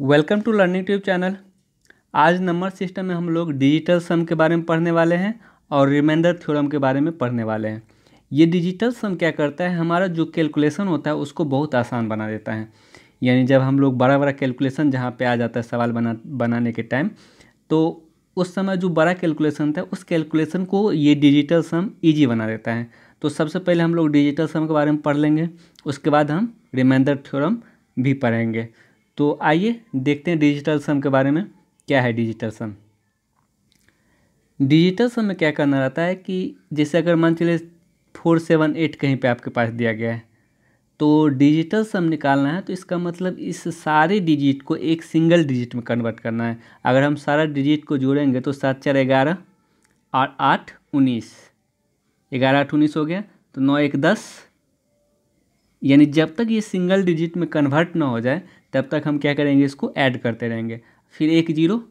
welcome to learning tube channel आज number system में हम लोग डिजिटल सम के बारे में पढ़ने वाले हैं और रिमाइंडर थ्योरम के बारे में पढ़ने वाले हैं ये डिजिटल सम क्या करता है हमारा जो कैलकुलेशन होता है उसको बहुत आसान बना देता है यानी जब हम लोग बड़ा बड़ा कैलकुलेशन जहाँ पर आ जाता है सवाल बना बनाने के टाइम तो उस समय जो बड़ा कैलकुलेशन था उस कैलकुलेशन को ये डिजिटल सम ईजी बना देता है तो सबसे पहले हम लोग डिजिटल सम के बारे में पढ़ लेंगे उसके बाद हम रिमाइंडर थ्योरम भी पढ़ेंगे तो आइए देखते हैं डिजिटल सम के बारे में क्या है डिजिटल सम डिजिटल सम में क्या करना रहता है कि जैसे अगर मान चले फोर सेवन एट कहीं पे आपके पास दिया गया है तो डिजिटल सम निकालना है तो इसका मतलब इस सारे डिजिट को एक सिंगल डिजिट में कन्वर्ट करना है अगर हम सारा डिजिट को जोड़ेंगे तो सात चार ग्यारह और आठ उन्नीस ग्यारह आठ उन्नीस हो गया तो नौ एक दस यानी जब तक ये सिंगल डिजिट में कन्वर्ट ना हो जाए तब तक हम क्या करेंगे इसको ऐड करते रहेंगे फिर एक जीरो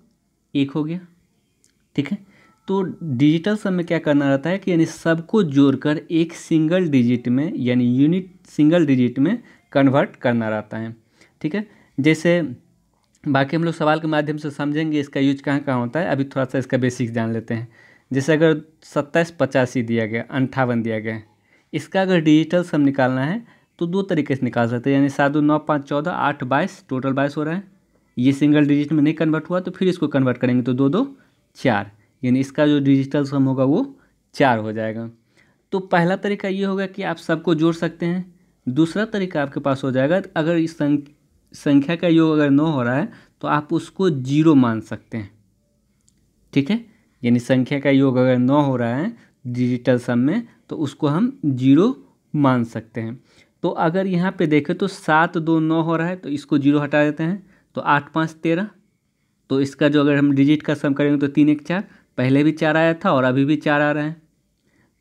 एक हो गया ठीक है तो डिजिटल सब में क्या करना रहता है कि यानी सबको जोड़कर एक सिंगल डिजिट में यानी यूनिट सिंगल डिजिट में कन्वर्ट करना रहता है ठीक है जैसे बाकी हम लोग सवाल के माध्यम से समझेंगे इसका यूज कहाँ कहाँ होता है अभी थोड़ा सा इसका बेसिक जान लेते हैं जैसे अगर सत्ताईस पचासी दिया गया अंठावन दिया गया इसका अगर डिजिटल सम निकालना है तो दो तरीके से निकाल सकते हैं यानी सात दो नौ पाँच चौदह आठ बाईस टोटल बाईस हो रहा है ये सिंगल डिजिट में नहीं कन्वर्ट हुआ तो फिर इसको कन्वर्ट करेंगे तो दो दो चार यानी इसका जो डिजिटल सम होगा वो चार हो जाएगा तो पहला तरीका ये होगा कि आप सबको जोड़ सकते हैं दूसरा तरीका आपके पास हो जाएगा अगर इस संख्या का योग अगर नौ हो रहा है तो आप उसको जीरो मान सकते हैं ठीक है यानी संख्या का योग अगर नौ हो रहा है डिजिटल सम में तो उसको हम जीरो मान सकते हैं तो अगर यहाँ पे देखें तो सात दो नौ हो रहा है तो इसको जीरो हटा देते हैं तो आठ पाँच तेरह तो इसका जो अगर हम डिजिट का सम करेंगे तो तीन एक चार पहले भी चार आया था और अभी भी चार आ रहे हैं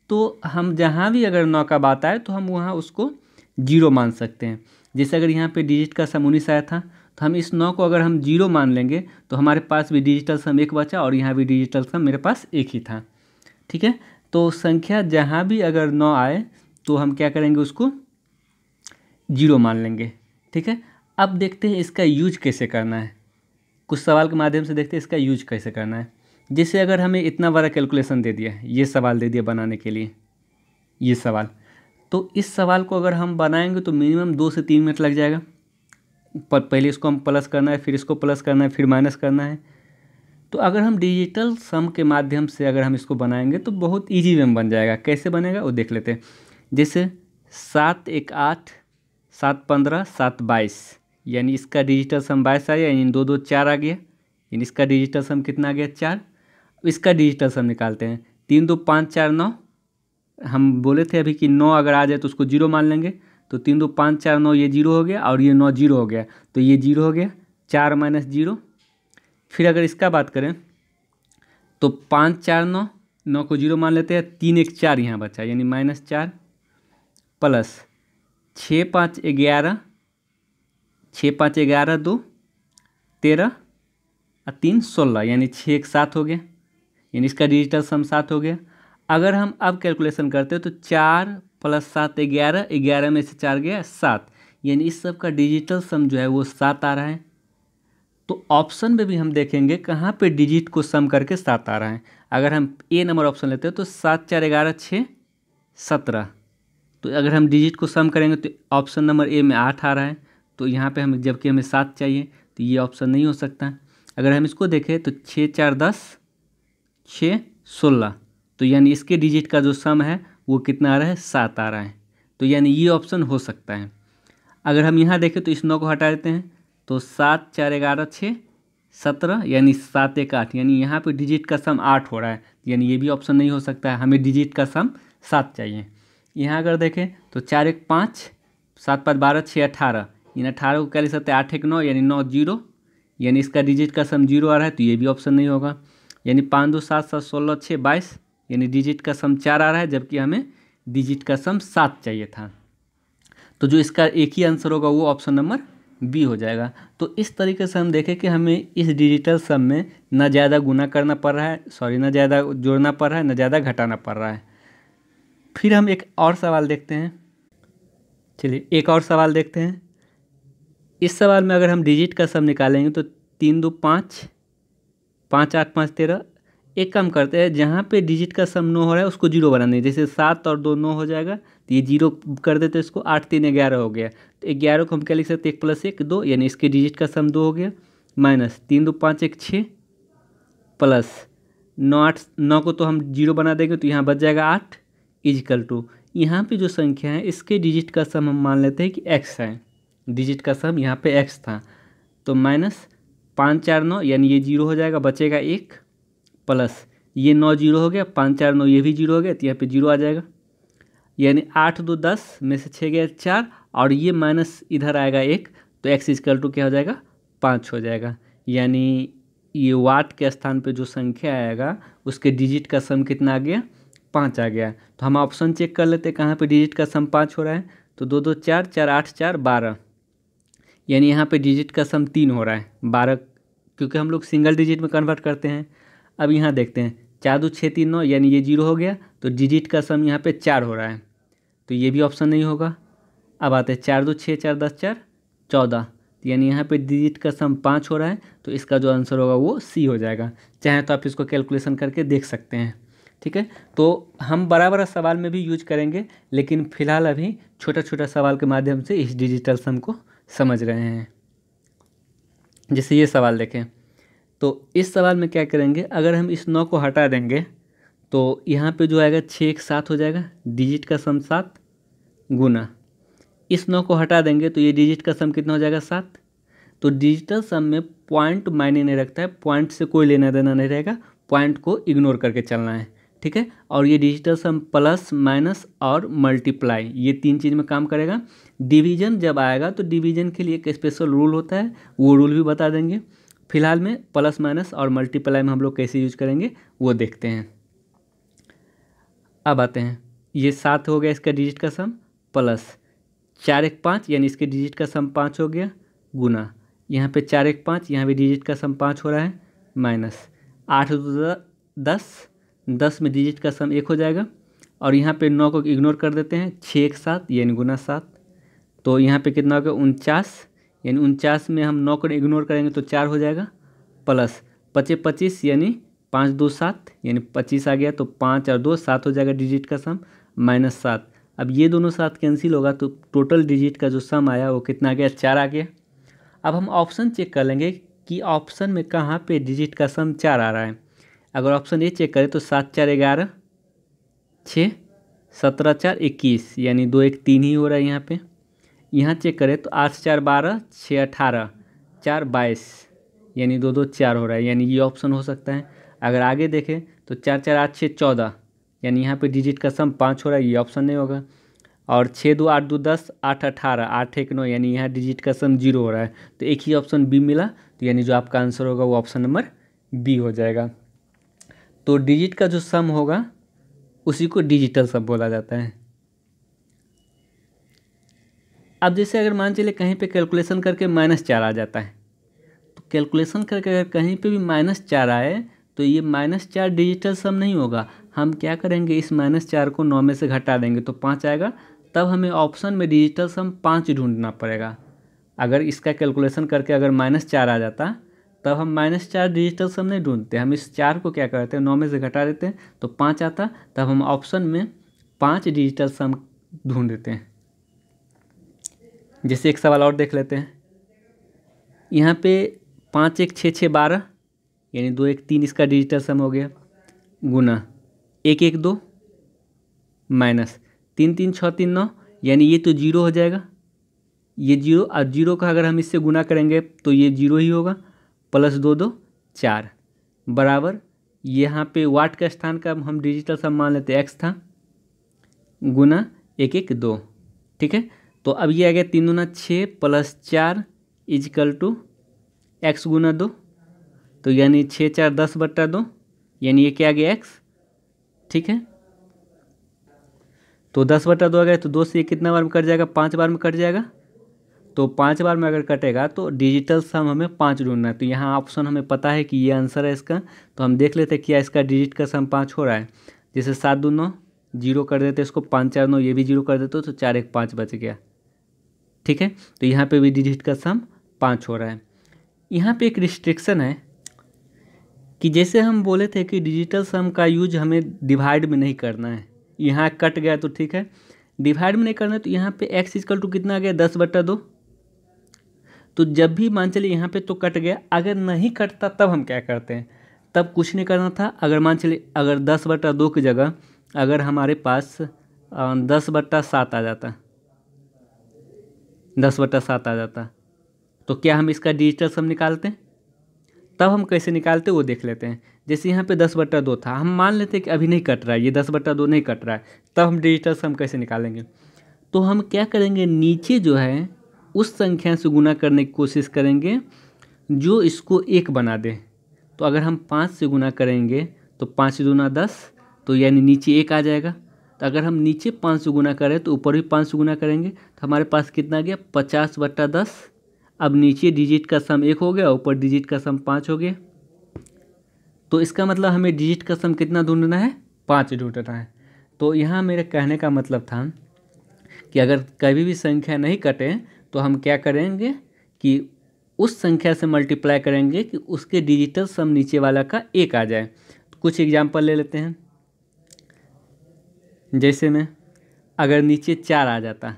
तो हम जहाँ भी अगर नौ का बात आए तो हम वहाँ उसको जीरो मान सकते हैं जैसे अगर यहाँ पे डिजिट का सम उन्नीस आया था तो हम इस नौ को अगर हम जीरो मान लेंगे तो हमारे पास भी डिजिटल सम एक बचा और यहाँ भी डिजिटल सम मेरे पास एक ही था ठीक है तो संख्या जहाँ भी अगर नौ आए तो हम क्या करेंगे उसको जीरो मान लेंगे ठीक है अब देखते हैं इसका यूज कैसे करना है कुछ सवाल के माध्यम से देखते हैं इसका यूज कैसे करना है जैसे अगर हमें इतना बड़ा कैलकुलेशन दे दिया ये सवाल दे दिया बनाने के लिए ये सवाल तो इस सवाल को अगर हम बनाएंगे तो मिनिमम दो से तीन मिनट लग जाएगा पर पहले इसको हम प्लस करना है फिर इसको प्लस करना है फिर माइनस करना है तो अगर हम डिजिटल सम के माध्यम से अगर हम इसको बनाएंगे तो बहुत ईजी में बन जाएगा कैसे बनेगा वो देख लेते हैं जैसे सात एक आठ सात पंद्रह सात बाईस यानी इसका डिजिटल सम बाईस आ गया यानी दो दो चार आ गया यानी इसका डिजिटल सम कितना आ गया चार इसका डिजिटल सम निकालते हैं तीन दो पाँच चार नौ हम बोले थे अभी कि नौ अगर आ जाए तो उसको जीरो मान लेंगे तो तीन दो पाँच चार नौ ये जीरो हो गया और ये नौ जीरो हो गया तो ये जीरो हो गया चार माइनस जीरो फिर अगर इसका बात करें तो पाँच चार नौ नौ को जीरो मान लेते हैं तीन एक चार यहाँ बचा यानी माइनस चार प्लस छः पाँच ग्यारह छः पाँच ग्यारह दो तेरह और तीन सोलह यानी छः एक सात हो गया यानी इसका डिजिटल सम सात हो गया अगर हम अब कैलकुलेशन करते हैं तो चार प्लस सात ग्यारह ग्यारह में से चार गया सात यानी इस सब का डिजिटल सम जो है वो सात आ रहा है तो ऑप्शन में भी हम देखेंगे कहाँ पे डिजिट को सम करके सात आ रहा है अगर हम ए नंबर ऑप्शन लेते हैं तो सात चार ग्यारह छः सत्रह तो अगर हम डिजिट को सम करेंगे तो ऑप्शन नंबर ए में आठ आ रहा है तो यहाँ पे हम जबकि हमें सात चाहिए तो ये ऑप्शन नहीं हो सकता अगर हम इसको देखें तो छः चार दस छः सोलह तो यानी इसके डिजिट का जो सम है वो कितना आ रहा है सात आ रहा है तो यानी ये ऑप्शन हो सकता है अगर हम यहाँ देखें तो इस नौ को हटा देते हैं तो सात चार ग्यारह छः सत्रह यानी सात एक आठ यानी यहाँ पे डिजिट का सम आठ हो रहा है यानी ये भी ऑप्शन नहीं हो सकता है हमें डिजिट का सम सात चाहिए यहाँ अगर देखें तो चार एक पाँच सात पाँच बारह छः अठारह इन अठारह को क्या लिख सकते हैं आठ एक नौ यानी नौ जीरो यानी इसका डिजिट का सम जीरो आ रहा है तो ये भी ऑप्शन नहीं होगा यानी पाँच दो सात सात सोलह छः बाईस यानी डिजिट का सम चार आ रहा है जबकि हमें डिजिट का सम सात चाहिए था तो जो इसका एक ही आंसर होगा वो ऑप्शन नंबर बी हो जाएगा तो इस तरीके से हम देखें कि हमें इस डिजिटल सम में ना ज़्यादा गुना करना पड़ रहा है सॉरी ना ज़्यादा जोड़ना पड़ रहा है ना ज़्यादा घटाना पड़ रहा है फिर हम एक और सवाल देखते हैं चलिए एक और सवाल देखते हैं इस सवाल में अगर हम डिजिट का सम निकालेंगे तो तीन दो पाँच पाँच आठ पाँच तेरह एक काम करते हैं जहाँ पे डिजिट का सम नो हो रहा है उसको जीरो बनाना है जैसे सात और दो नो हो जाएगा तो ये जीरो कर देते हैं इसको आठ तीन ग्यारह हो गया तो ग्यारह को हम क्या लिख सकते एक प्लस एक दो यानी इसके डिजिट का सम दो हो गया माइनस तीन दो पाँच एक छः प्लस नौ आठ नौ को तो हम जीरो बना देंगे तो यहाँ बच जाएगा आठ इजिकल टू यहाँ पे जो संख्या है इसके डिजिट का सम हम मान लेते हैं कि एक्स है डिजिट का सम यहाँ पे एक्स था तो माइनस पाँच चार नौ यानी ये जीरो हो जाएगा बचेगा एक प्लस ये नौ जीरो हो गया पाँच चार नौ ये भी जीरो हो गया तो यहाँ पे जीरो आ जाएगा यानी आठ दो दस में से छः गया चार और ये माइनस इधर आएगा एक तो एक्स इजकल टू क्या हो जाएगा पाँच हो जाएगा यानी ये वाट के स्थान पे जो संख्या आएगा उसके डिजिट का सम कितना आ गया पाँच आ गया तो हम ऑप्शन चेक कर लेते हैं कहाँ पर डिजिट का सम पाँच हो रहा है तो दो दो चार चार आठ चार बारह यानी यहाँ पे डिजिट का सम तीन हो रहा है बारह क्योंकि हम लोग सिंगल डिजिट में कन्वर्ट करते हैं अब यहाँ देखते हैं चार दो छः तीन नौ यानी ये जीरो हो गया तो डिजिट का सम यहाँ पे चार हो रहा है तो ये भी ऑप्शन नहीं होगा अब आते हैं चार दो छः चार दस चार चौदह तो यानी यहाँ पे डिजिट का सम पाँच हो रहा है तो इसका जो आंसर होगा वो सी हो जाएगा चाहे तो आप इसको कैलकुलेशन करके देख सकते हैं ठीक है तो हम बड़ा बड़ा सवाल में भी यूज करेंगे लेकिन फिलहाल अभी छोटा छोटा सवाल के माध्यम से इस डिजिटल सम को समझ रहे हैं जैसे ये सवाल देखें तो इस सवाल में क्या करेंगे अगर हम इस नौ को हटा देंगे तो यहाँ पे जो आएगा छः एक सात हो जाएगा डिजिट का सम सात गुना इस नौ को हटा देंगे तो ये डिजिट का सम कितना हो जाएगा सात तो डिजिटल सम में पॉइंट मायने नहीं रखता है पॉइंट से कोई लेना देना नहीं रहेगा पॉइंट को इग्नोर करके चलना है ठीक है और ये डिजिटल सम प्लस माइनस और मल्टीप्लाई ये तीन चीज़ में काम करेगा डिवीजन जब आएगा तो डिवीजन के लिए एक स्पेशल रूल होता है वो रूल भी बता देंगे फिलहाल में प्लस माइनस और मल्टीप्लाई में हम लोग कैसे यूज करेंगे वो देखते हैं अब आते हैं ये सात हो गया इसका डिजिट का सम प्लस चार एक पाँच यानी इसके डिजिट का सम पाँच हो गया गुना यहाँ पे चार एक पाँच यहाँ भी डिजिट का सम पाँच हो रहा है माइनस आठ दस दस में डिजिट का सम एक हो जाएगा और यहाँ पे नौ को इग्नोर कर देते हैं छः एक सात यानी गुना सात तो यहाँ पे कितना हो गया उनचास यानी उनचास में हम नौ को इग्नोर करेंगे तो चार हो जाएगा प्लस पच्चीस पच्चीस यानी पाँच दो सात यानी पच्चीस आ गया तो पाँच और दो सात हो जाएगा डिजिट का सम माइनस सात अब ये दोनों सात कैंसिल होगा तो टोटल डिजिट का जो सम आया वो कितना आ गया चार आ गया अब हम ऑप्शन चेक कर लेंगे कि ऑप्शन में कहाँ पे डिजिट का सम चार आ रहा है अगर ऑप्शन ए चेक करें तो सात चार ग्यारह छः सत्रह चार इक्कीस यानी दो एक तीन ही हो रहा है यहाँ पे यहाँ चेक करें तो आठ चार बारह छः अठारह चार बाईस यानी दो दो चार हो रहा है यानी ये ऑप्शन हो सकता है अगर आगे देखें तो चार चार आठ छः चौदह यानी यहाँ पे डिजिट का सम पाँच हो रहा है ये ऑप्शन नहीं होगा और छः दो आठ दो दस आठ अठारह आठ एक नौ यानी यहाँ डिजिट का सम जीरो हो रहा है तो एक ही ऑप्शन बी मिला तो यानी जो आपका आंसर होगा वो ऑप्शन नंबर बी हो जाएगा तो डिजिट का जो सम होगा उसी को डिजिटल सम बोला जाता है अब जैसे अगर मान चलिए कहीं पे कैलकुलेशन करके माइनस चार आ जाता है तो कैलकुलेशन करके अगर कहीं पे भी माइनस चार आए तो ये माइनस चार डिजिटल सम नहीं होगा हम क्या करेंगे इस माइनस चार को नौ में से घटा देंगे तो पाँच आएगा तब हमें ऑप्शन में डिजिटल सम पाँच ढूंढना पड़ेगा अगर इसका कैलकुलेशन करके अगर माइनस चार आ जाता तब हम माइनस चार डिजिटल सम नहीं ढूंढते हम इस चार को क्या करते हैं नौ में से घटा देते हैं तो पाँच आता तब हम ऑप्शन में पाँच डिजिटल सम ढूंढ देते हैं जैसे एक सवाल और देख लेते हैं यहाँ पे पाँच एक छः छः बारह यानी दो एक तीन इसका डिजिटल सम हो गया गुना एक एक दो माइनस तीन तीन छः तीन नौ यानी ये तो जीरो हो जाएगा ये जीरो और जीरो का अगर हम इससे गुना करेंगे तो ये जीरो ही होगा प्लस दो दो चार बराबर यहाँ पे वाट के स्थान का हम डिजिटल सब मान लेते एक्स था गुना एक एक दो ठीक है तो अब ये आ गया तीन गुना छः प्लस चार इजकल टू एक्स गुना दो तो यानी छः चार दस बट्टा दो यानी ये क्या आ गया एक्स ठीक है तो दस बट्टा दो आ गया तो दो से ये कितना बार में कट जाएगा पाँच बार में कट जाएगा तो पाँच बार में अगर कटेगा तो डिजिटल सम हमें पाँच ढूंढना है तो यहाँ ऑप्शन हमें पता है कि ये आंसर है इसका तो हम देख लेते हैं क्या इसका डिजिट का सम पाँच हो रहा है जैसे सात दो नौ जीरो कर देते इसको पाँच चार नौ ये भी जीरो कर देते तो चार एक पाँच बच गया ठीक है तो यहाँ पर भी डिजिट का सम पाँच हो रहा है यहाँ पर एक रिस्ट्रिक्शन है कि जैसे हम बोले थे कि डिजिटल सम का यूज हमें डिवाइड में नहीं करना है यहाँ कट गया तो ठीक है डिवाइड में नहीं करना है तो यहाँ पे एक्स इजकल टू कितना आ गया दस बट्टा दो तो जब भी मान चलिए यहाँ पे तो कट गया अगर नहीं कटता तब हम क्या करते हैं तब कुछ नहीं करना था अगर मान चलिए अगर दस बटा दो की जगह अगर हमारे पास दस बट्टा सात आ जाता दस बट्टा सात आ जाता तो क्या हम इसका डिजिटल सम निकालते हैं तब हम कैसे निकालते वो देख लेते हैं जैसे यहाँ पे दस बट्टा दो था हम मान लेते हैं कि अभी नहीं कट रहा है ये दस बट्टा दो नहीं कट रहा है तब हम डिजिटल सम कैसे निकालेंगे तो हम क्या करेंगे नीचे जो है उस संख्या से गुना करने की कोशिश करेंगे जो इसको एक बना दे तो अगर हम पाँच से गुना करेंगे तो पाँच दूना दस तो यानी नीचे एक आ जाएगा तो अगर हम नीचे पाँच से गुना करें तो ऊपर भी पाँच से गुना करेंगे तो हमारे पास कितना आ गया पचास बट्टा दस अब नीचे डिजिट का सम एक हो गया ऊपर डिजिट का सम पाँच हो गया तो इसका मतलब हमें डिजिट का सम कितना ढूंढना है पाँच ढूंढना है तो यहाँ मेरे कहने का मतलब था कि अगर कभी भी संख्या नहीं कटे तो हम क्या करेंगे कि उस संख्या से मल्टीप्लाई करेंगे कि उसके डिजिटल सम नीचे वाला का एक आ जाए कुछ एग्जाम्पल ले लेते हैं जैसे में अगर नीचे चार आ जाता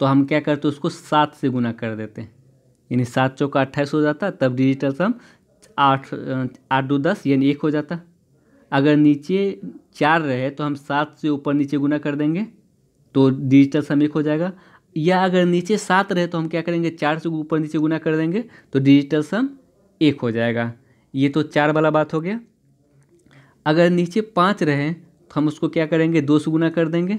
तो हम क्या करते उसको सात से गुना कर देते यानी सात चौका अट्ठाईस हो जाता तब डिजिटल सम आठ आठ दो दस यानी एक हो जाता अगर नीचे चार रहे तो हम सात से ऊपर नीचे गुना कर देंगे तो डिजिटल सम एक हो जाएगा या अगर नीचे सात रहे तो हम क्या करेंगे चार से ऊपर नीचे गुना कर देंगे तो डिजिटल सम एक हो जाएगा ये तो चार वाला बात हो गया अगर नीचे पाँच रहे तो हम उसको क्या करेंगे दो से गुना कर देंगे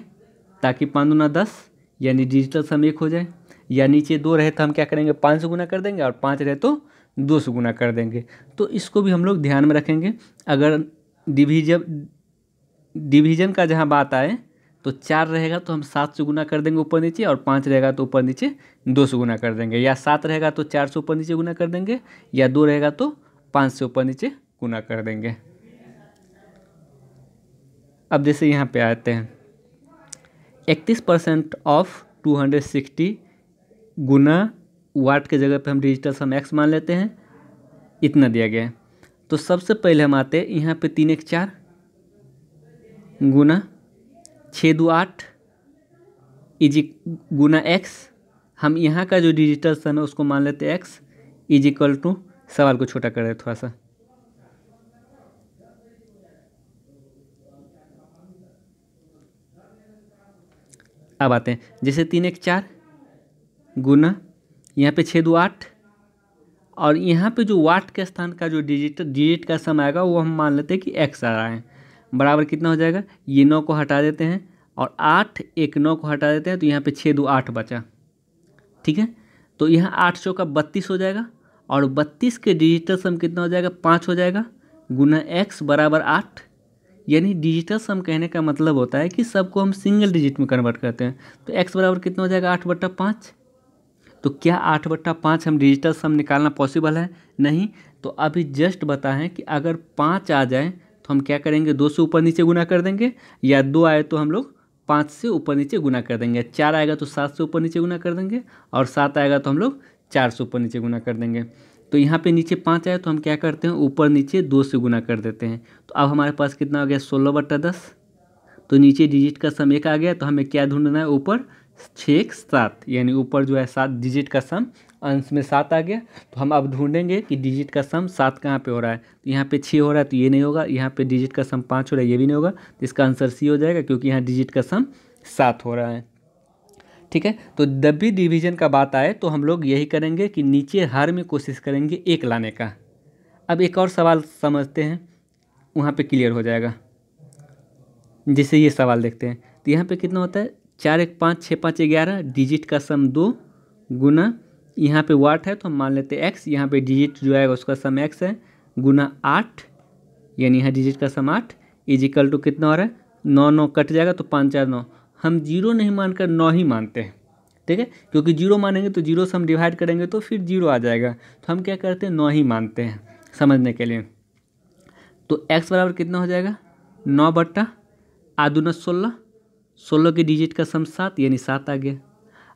ताकि पाँच गुना दस यानी डिजिटल सम एक हो जाए या नीचे दो रहे तो हम क्या करेंगे पाँच से गुना कर देंगे और पाँच रहे तो दो से गुना कर देंगे तो इसको भी हम लोग ध्यान में रखेंगे अगर डिवीजन डिवीजन का जहाँ बात आए तो चार रहेगा तो हम सात से गुना कर देंगे ऊपर नीचे और पाँच रहेगा तो ऊपर नीचे दो से गुना कर देंगे या सात रहेगा तो चार से ऊपर नीचे गुना कर देंगे या दो रहेगा तो पाँच से ऊपर नीचे गुना कर देंगे अब जैसे यहाँ पे आते हैं इकतीस percent of two hundred sixty गुना वाट के जगह पे हम डिजिटल सम एक्स मान लेते हैं इतना दिया गया है तो सबसे पहले हम आते हैं यहाँ पे तीन एक चार गुना छः दो आठ इज गुना एक्स हम यहाँ का जो डिजिटल सन है उसको मान लेते एक्स इज इक्वल टू सवाल को छोटा कर रहे थोड़ा सा अब आते हैं जैसे तीन एक चार गुना यहाँ पे छः दो आठ और यहाँ पे जो वाट के स्थान का जो डिजिट डिजिट का सम आएगा वो हम मान लेते हैं कि एक्स आ रहा है बराबर कितना हो जाएगा ये नौ को हटा देते हैं और आठ एक नौ को हटा देते हैं तो यहाँ पे छः दो आठ बचा ठीक है तो यहाँ आठ सौ का बत्तीस हो जाएगा और बत्तीस के डिजिटल सम कितना हो जाएगा पाँच हो जाएगा गुना एक्स बराबर आठ यानी डिजिटल सम कहने का मतलब होता है कि सबको हम सिंगल डिजिट में कन्वर्ट करते हैं तो एक्स बराबर कितना हो जाएगा आठ बट्टा पाँच तो क्या आठ बट्टा पाँच हम डिजिटल सम निकालना पॉसिबल है नहीं तो अभी जस्ट बताएं कि अगर पाँच आ जाए तो हम क्या करेंगे दो से ऊपर नीचे गुना कर देंगे या दो आए तो हम लोग पाँच से ऊपर नीचे गुना कर देंगे चार आएगा तो सात से ऊपर नीचे गुना कर देंगे और सात आएगा तो हम लोग चार से ऊपर नीचे गुना कर देंगे तो यहाँ पे नीचे पाँच आए तो हम क्या करते हैं ऊपर नीचे दो से गुना कर देते हैं तो अब हमारे पास कितना हो गया सोलह बट्टा दस तो नीचे डिजिट का सम एक आ गया तो हमें क्या ढूंढना है ऊपर छः एक सात यानी ऊपर जो है सात डिजिट का सम अंश में सात आ गया तो हम अब ढूंढेंगे कि डिजिट का सम सात कहाँ पे हो रहा है तो यहाँ पे छः हो रहा है तो ये नहीं होगा यहाँ पे डिजिट का सम पाँच हो रहा है ये भी नहीं होगा तो इसका आंसर सी हो जाएगा क्योंकि यहाँ डिजिट का सम सात हो रहा है ठीक है तो जब भी डिवीजन का बात आए तो हम लोग यही करेंगे कि नीचे हर में कोशिश करेंगे एक लाने का अब एक और सवाल समझते हैं वहाँ पर क्लियर हो जाएगा जैसे ये सवाल देखते हैं तो यहाँ पर कितना होता है चार एक पाँच छः पाँच ग्यारह डिजिट का सम दो गुना यहाँ पे वाट है तो हम मान लेते हैं एक्स यहाँ पे डिजिट जो आएगा उसका सम एक्स है गुना आठ यानी यहाँ डिजिट का सम आठ इजिकल टू कितना और है नौ नौ कट जाएगा तो पाँच चार नौ हम जीरो नहीं मानकर नौ ही मानते हैं ठीक है क्योंकि जीरो मानेंगे तो जीरो से हम डिवाइड करेंगे तो फिर जीरो आ जाएगा तो हम क्या करते हैं नौ ही मानते हैं समझने के लिए तो एक्स बराबर कितना हो जाएगा नौ बट्टा आधुना सोलह सोलह के डिजिट का सम सात यानी सात आ गया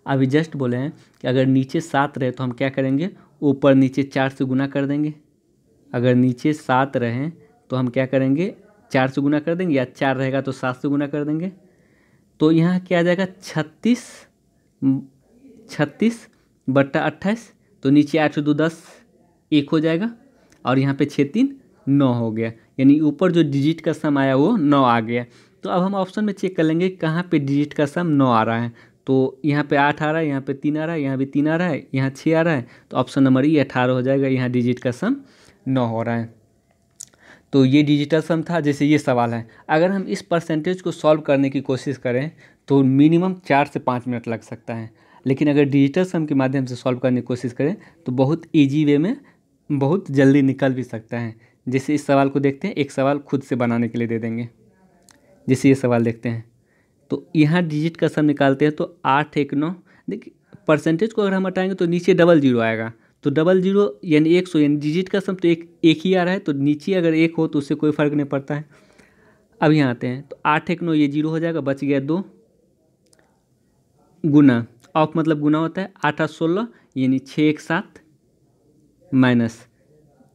अभी जस्ट बोले हैं कि अगर नीचे सात रहे तो हम क्या करेंगे ऊपर नीचे चार से गुना कर देंगे अगर नीचे सात रहें तो हम क्या करेंगे चार से गुना कर देंगे या चार रहेगा तो सात से गुना कर देंगे तो यहाँ क्या आ जाएगा छत्तीस छत्तीस बट्टा अट्ठाईस तो नीचे आठ सौ दो दस एक हो जाएगा और यहाँ पे छः तीन नौ हो गया यानी ऊपर जो डिजिट का सम आया वो नौ आ गया तो अब हम ऑप्शन में चेक कर लेंगे कहाँ पे डिजिट का सम नौ आ रहा है तो यहाँ पे आठ आ रहा है यहाँ पे तीन आ रहा है यहाँ भी तीन आ रहा है यहाँ छः आ रहा है तो ऑप्शन नंबर ई अठारह हो जाएगा यहाँ डिजिट का सम नौ हो रहा है तो ये डिजिटल सम था जैसे ये सवाल है अगर हम इस परसेंटेज को सॉल्व करने की कोशिश करें तो मिनिमम चार से पाँच मिनट लग सकता है लेकिन अगर डिजिटल सम के माध्यम से सॉल्व करने की कोशिश करें तो बहुत ईजी वे में बहुत जल्दी निकल भी सकता है जैसे इस सवाल को देखते हैं एक सवाल खुद से बनाने के लिए दे देंगे जैसे ये सवाल देखते हैं तो यहाँ डिजिट का सम निकालते हैं तो आठ एक नौ देखिए परसेंटेज को अगर हम हटाएंगे तो नीचे डबल जीरो आएगा तो डबल जीरो यानी एक सौ यानी डिजिट का सम तो एक एक ही आ रहा है तो नीचे अगर एक हो तो उससे कोई फ़र्क नहीं पड़ता है अब यहाँ आते हैं तो आठ एक नौ ये जीरो हो जाएगा बच गया दो गुना ऑफ मतलब गुना होता है आठ आठ सोलह यानी छः एक सात माइनस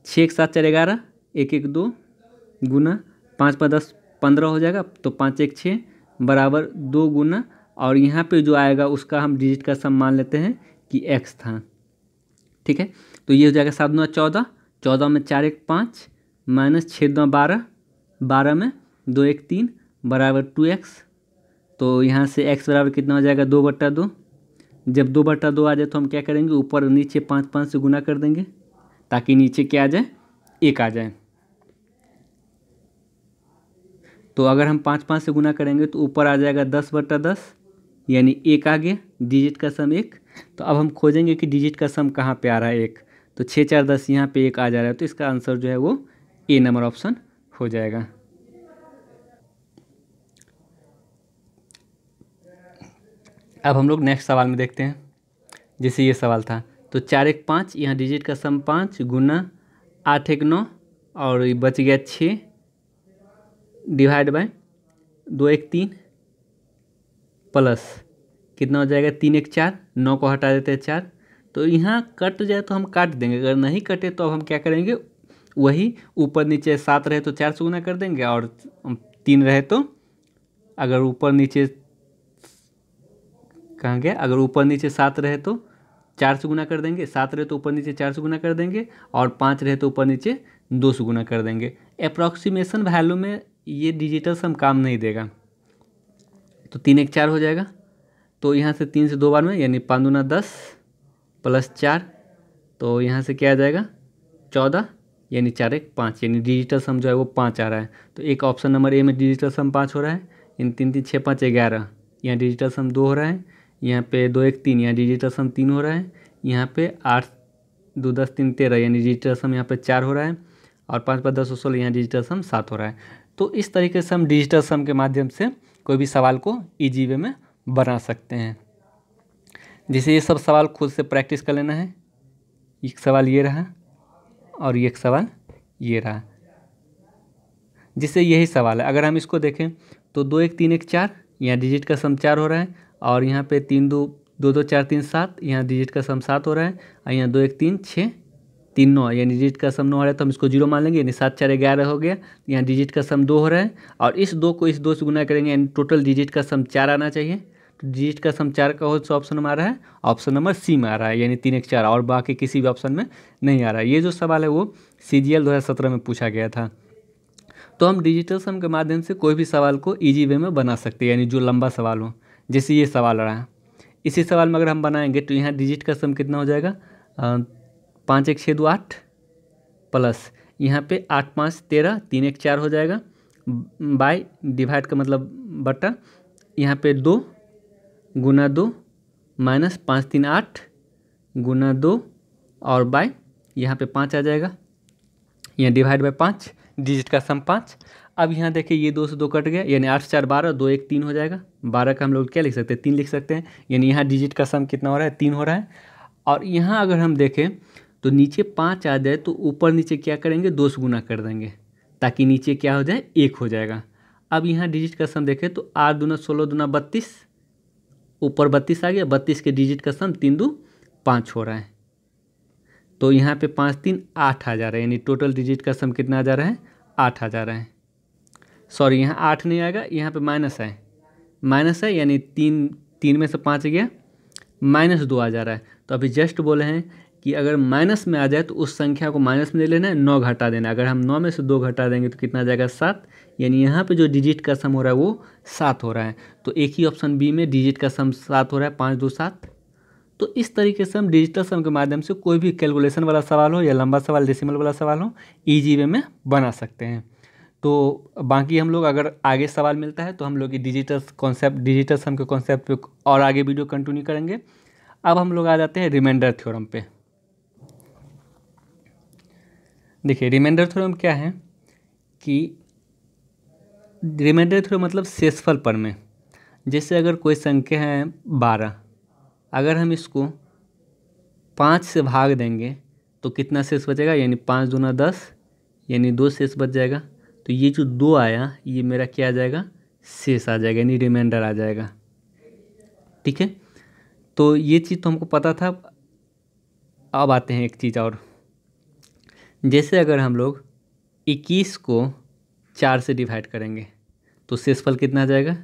छः एक सात चार ग्यारह एक एक दो गुना पाँच पाँच दस पंद्रह हो जाएगा तो पाँच एक छः बराबर दो गुना और यहाँ पे जो आएगा उसका हम डिजिट का सम मान लेते हैं कि एक्स था ठीक है तो ये हो जाएगा सात नौ चौदह चौदह में चार एक पाँच माइनस छः नौ बारह बारह में दो एक तीन बराबर टू एक्स तो यहाँ से एक्स बराबर कितना हो जाएगा दो बट्टा दो जब दो बट्टा दो आ जाए तो हम क्या करेंगे ऊपर नीचे पाँच पाँच से गुना कर देंगे ताकि नीचे क्या आ जाए एक आ जाए तो अगर हम पाँच पाँच से गुना करेंगे तो ऊपर आ जाएगा दस बटा दस यानी एक आ गया डिजिट का सम एक तो अब हम खोजेंगे कि डिजिट का सम कहाँ पे आ रहा है एक तो छः चार दस यहाँ पे एक आ जा रहा है तो इसका आंसर जो है वो ए नंबर ऑप्शन हो जाएगा अब हम लोग नेक्स्ट सवाल में देखते हैं जैसे ये सवाल था तो चार एक पाँच यहाँ डिजिट का सम पाँच गुना आठ एक नौ और बच गया छः डिवाइड बाय दो एक तीन प्लस कितना हो जाएगा तीन एक चार नौ को हटा देते हैं चार तो यहाँ कट जाए तो हम काट देंगे अगर नहीं कटे तो अब हम क्या करेंगे वही ऊपर नीचे सात रहे तो चार सौ गुना कर देंगे और तीन रहे तो अगर ऊपर नीचे कहाँ गया अगर ऊपर नीचे सात रहे तो चार सौ गुना कर देंगे सात रहे तो ऊपर नीचे चार सौ गुना कर देंगे और पाँच रहे तो ऊपर नीचे दो सौ गुना कर देंगे अप्रॉक्सीमेशन वैल्यू में ये डिजिटल सम काम नहीं देगा तो तीन एक चार हो जाएगा तो यहाँ से तीन से दो बार में यानी पाँच दुना दस प्लस चार तो यहाँ से क्या आ जाएगा चौदह यानी चार एक पाँच यानी डिजिटल सम जो है वो पाँच आ रहा है तो एक ऑप्शन नंबर ए में डिजिटल सम पाँच हो रहा है यानी तीन तीन छः पाँच ग्यारह यहाँ डिजिटल सम दो हो रहा है यहाँ पे दो एक तीन यहाँ डिजिटल सम तीन हो रहा है यहाँ पे आठ दो दस तीन तेरह यानी डिजिटल सम यहाँ पे चार हो रहा है और पाँच पाँच दस सौ सोलह यहाँ डिजिटल सम सात हो रहा है तो इस तरीके से हम डिजिटल सम के माध्यम से कोई भी सवाल को ईजी वे में बना सकते हैं जैसे ये सब सवाल खुद से प्रैक्टिस कर लेना है एक सवाल ये रहा और एक सवाल ये रहा जिससे यही सवाल है अगर हम इसको देखें तो दो एक तीन एक चार यहाँ डिजिट का सम चार हो रहा है और यहाँ पे तीन दो दो दो चार तीन सात यहाँ डिजिट का सम सात हो रहा है और यहाँ दो एक तीन छः तीन नौ यानी डिजिट का सम नौ हो रहा है तो हम इसको जीरो मान लेंगे यानी सात चार ग्यारह हो गया यहाँ डिजिट का सम दो हो रहा है और इस दो को इस दो से गुना करेंगे यानी टोटल डिजिट का सम चार आना चाहिए तो डिजिट का सम चार का हो तो ऑप्शन में आ रहा है ऑप्शन नंबर सी में आ रहा है यानी तीन एक चार और बाकी किसी भी ऑप्शन में नहीं आ रहा है ये जो सवाल है वो सी जी एल दो हज़ार सत्रह में पूछा गया था तो हम डिजिटल सम के माध्यम से कोई भी सवाल को ईजी वे में बना सकते हैं यानी जो लंबा सवाल हो जैसे ये सवाल रहा है इसी सवाल में अगर हम बनाएंगे तो यहाँ डिजिट का सम कितना हो जाएगा पाँच एक छः दो आठ प्लस यहाँ पे आठ पाँच तेरह तीन एक चार हो जाएगा बाय डिवाइड का मतलब बटा यहाँ पे दो गुना दो माइनस पाँच तीन आठ गुना दो और बाय यहाँ पे पाँच आ जाएगा यहाँ डिवाइड बाय पाँच डिजिट का सम पाँच अब यहाँ देखिए ये दो से दो कट गया यानी आठ चार बारह दो एक तीन हो जाएगा बारह का हम लोग क्या लिख सकते हैं तीन लिख सकते हैं यानी यहाँ डिजिट का सम कितना हो रहा है तीन हो रहा है और यहाँ अगर हम देखें तो नीचे पाँच आ जाए तो ऊपर नीचे क्या करेंगे दो से गुना कर देंगे ताकि नीचे क्या हो जाए एक हो जाएगा अब यहाँ डिजिट का सम देखें तो आठ दूना सोलह दूना बत्तीस ऊपर बत्तीस आ गया बत्तीस के डिजिट का सम तीन दो पाँच हो रहा है तो यहाँ पे पाँच तीन आठ आ जा रहा है यानी टोटल डिजिट का सम कितना आ जा रहा है आठ आ जा रहा है सॉरी यहाँ आठ नहीं आएगा यहाँ पे माइनस है माइनस है यानी तीन तीन में से पाँच गया माइनस दो आ जा रहा है तो अभी जस्ट बोले हैं कि अगर माइनस में आ जाए तो उस संख्या को माइनस में ले लेना है नौ घटा देना अगर हम नौ में से दो घटा देंगे तो कितना जाएगा सात यानी यहाँ पे जो डिजिट का सम हो रहा है वो सात हो रहा है तो एक ही ऑप्शन बी में डिजिट का सम सात हो रहा है पाँच दो सात तो इस तरीके से हम डिजिटल सम के माध्यम से कोई भी कैलकुलेशन वाला सवाल हो या लंबा सवाल डेसिमल वाला सवाल हो ईजी वे में बना सकते हैं तो बाकी हम लोग अगर आगे सवाल मिलता है तो हम लोग ये डिजिटल कॉन्सेप्ट डिजिटल सम के कॉन्सेप्ट और आगे वीडियो कंटिन्यू करेंगे अब हम लोग आ जाते हैं रिमाइंडर थ्योरम पे देखिए रिमाइंडर थ्योरम क्या है कि रिमाइंडर थ्योरम मतलब शेषफल पर में जैसे अगर कोई संख्या है बारह अगर हम इसको पाँच से भाग देंगे तो कितना शेष बचेगा यानी पाँच दूना दस यानी दो शेष बच जाएगा तो ये जो दो आया ये मेरा क्या आ जाएगा शेष आ जाएगा यानी रिमाइंडर आ जाएगा ठीक है तो ये चीज़ तो हमको पता था अब आते हैं एक चीज़ और जैसे अगर हम लोग इक्कीस को चार से डिवाइड करेंगे तो शेष फल कितना आ जाएगा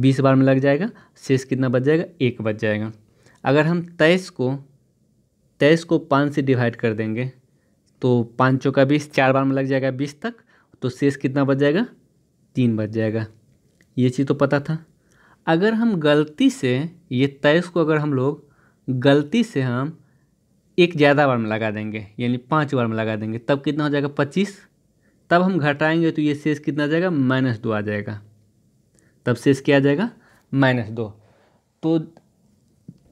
बीस बार में लग जाएगा शेष कितना बच जाएगा एक बच जाएगा अगर हम तेईस को तेईस को पाँच से डिवाइड कर देंगे तो पाँच चौका बीस चार बार में लग जाएगा बीस तक तो शेष कितना बच जाएगा तीन बच जाएगा ये चीज़ तो पता था अगर हम गलती से ये तेईस को अगर हम लोग गलती से हम एक ज़्यादा बार में लगा देंगे यानी पाँच बार में लगा देंगे तब कितना हो जाएगा पच्चीस तब हम घटाएंगे तो ये शेष कितना आ जाएगा माइनस दो आ जाएगा तब शेष क्या आ जाएगा माइनस दो तो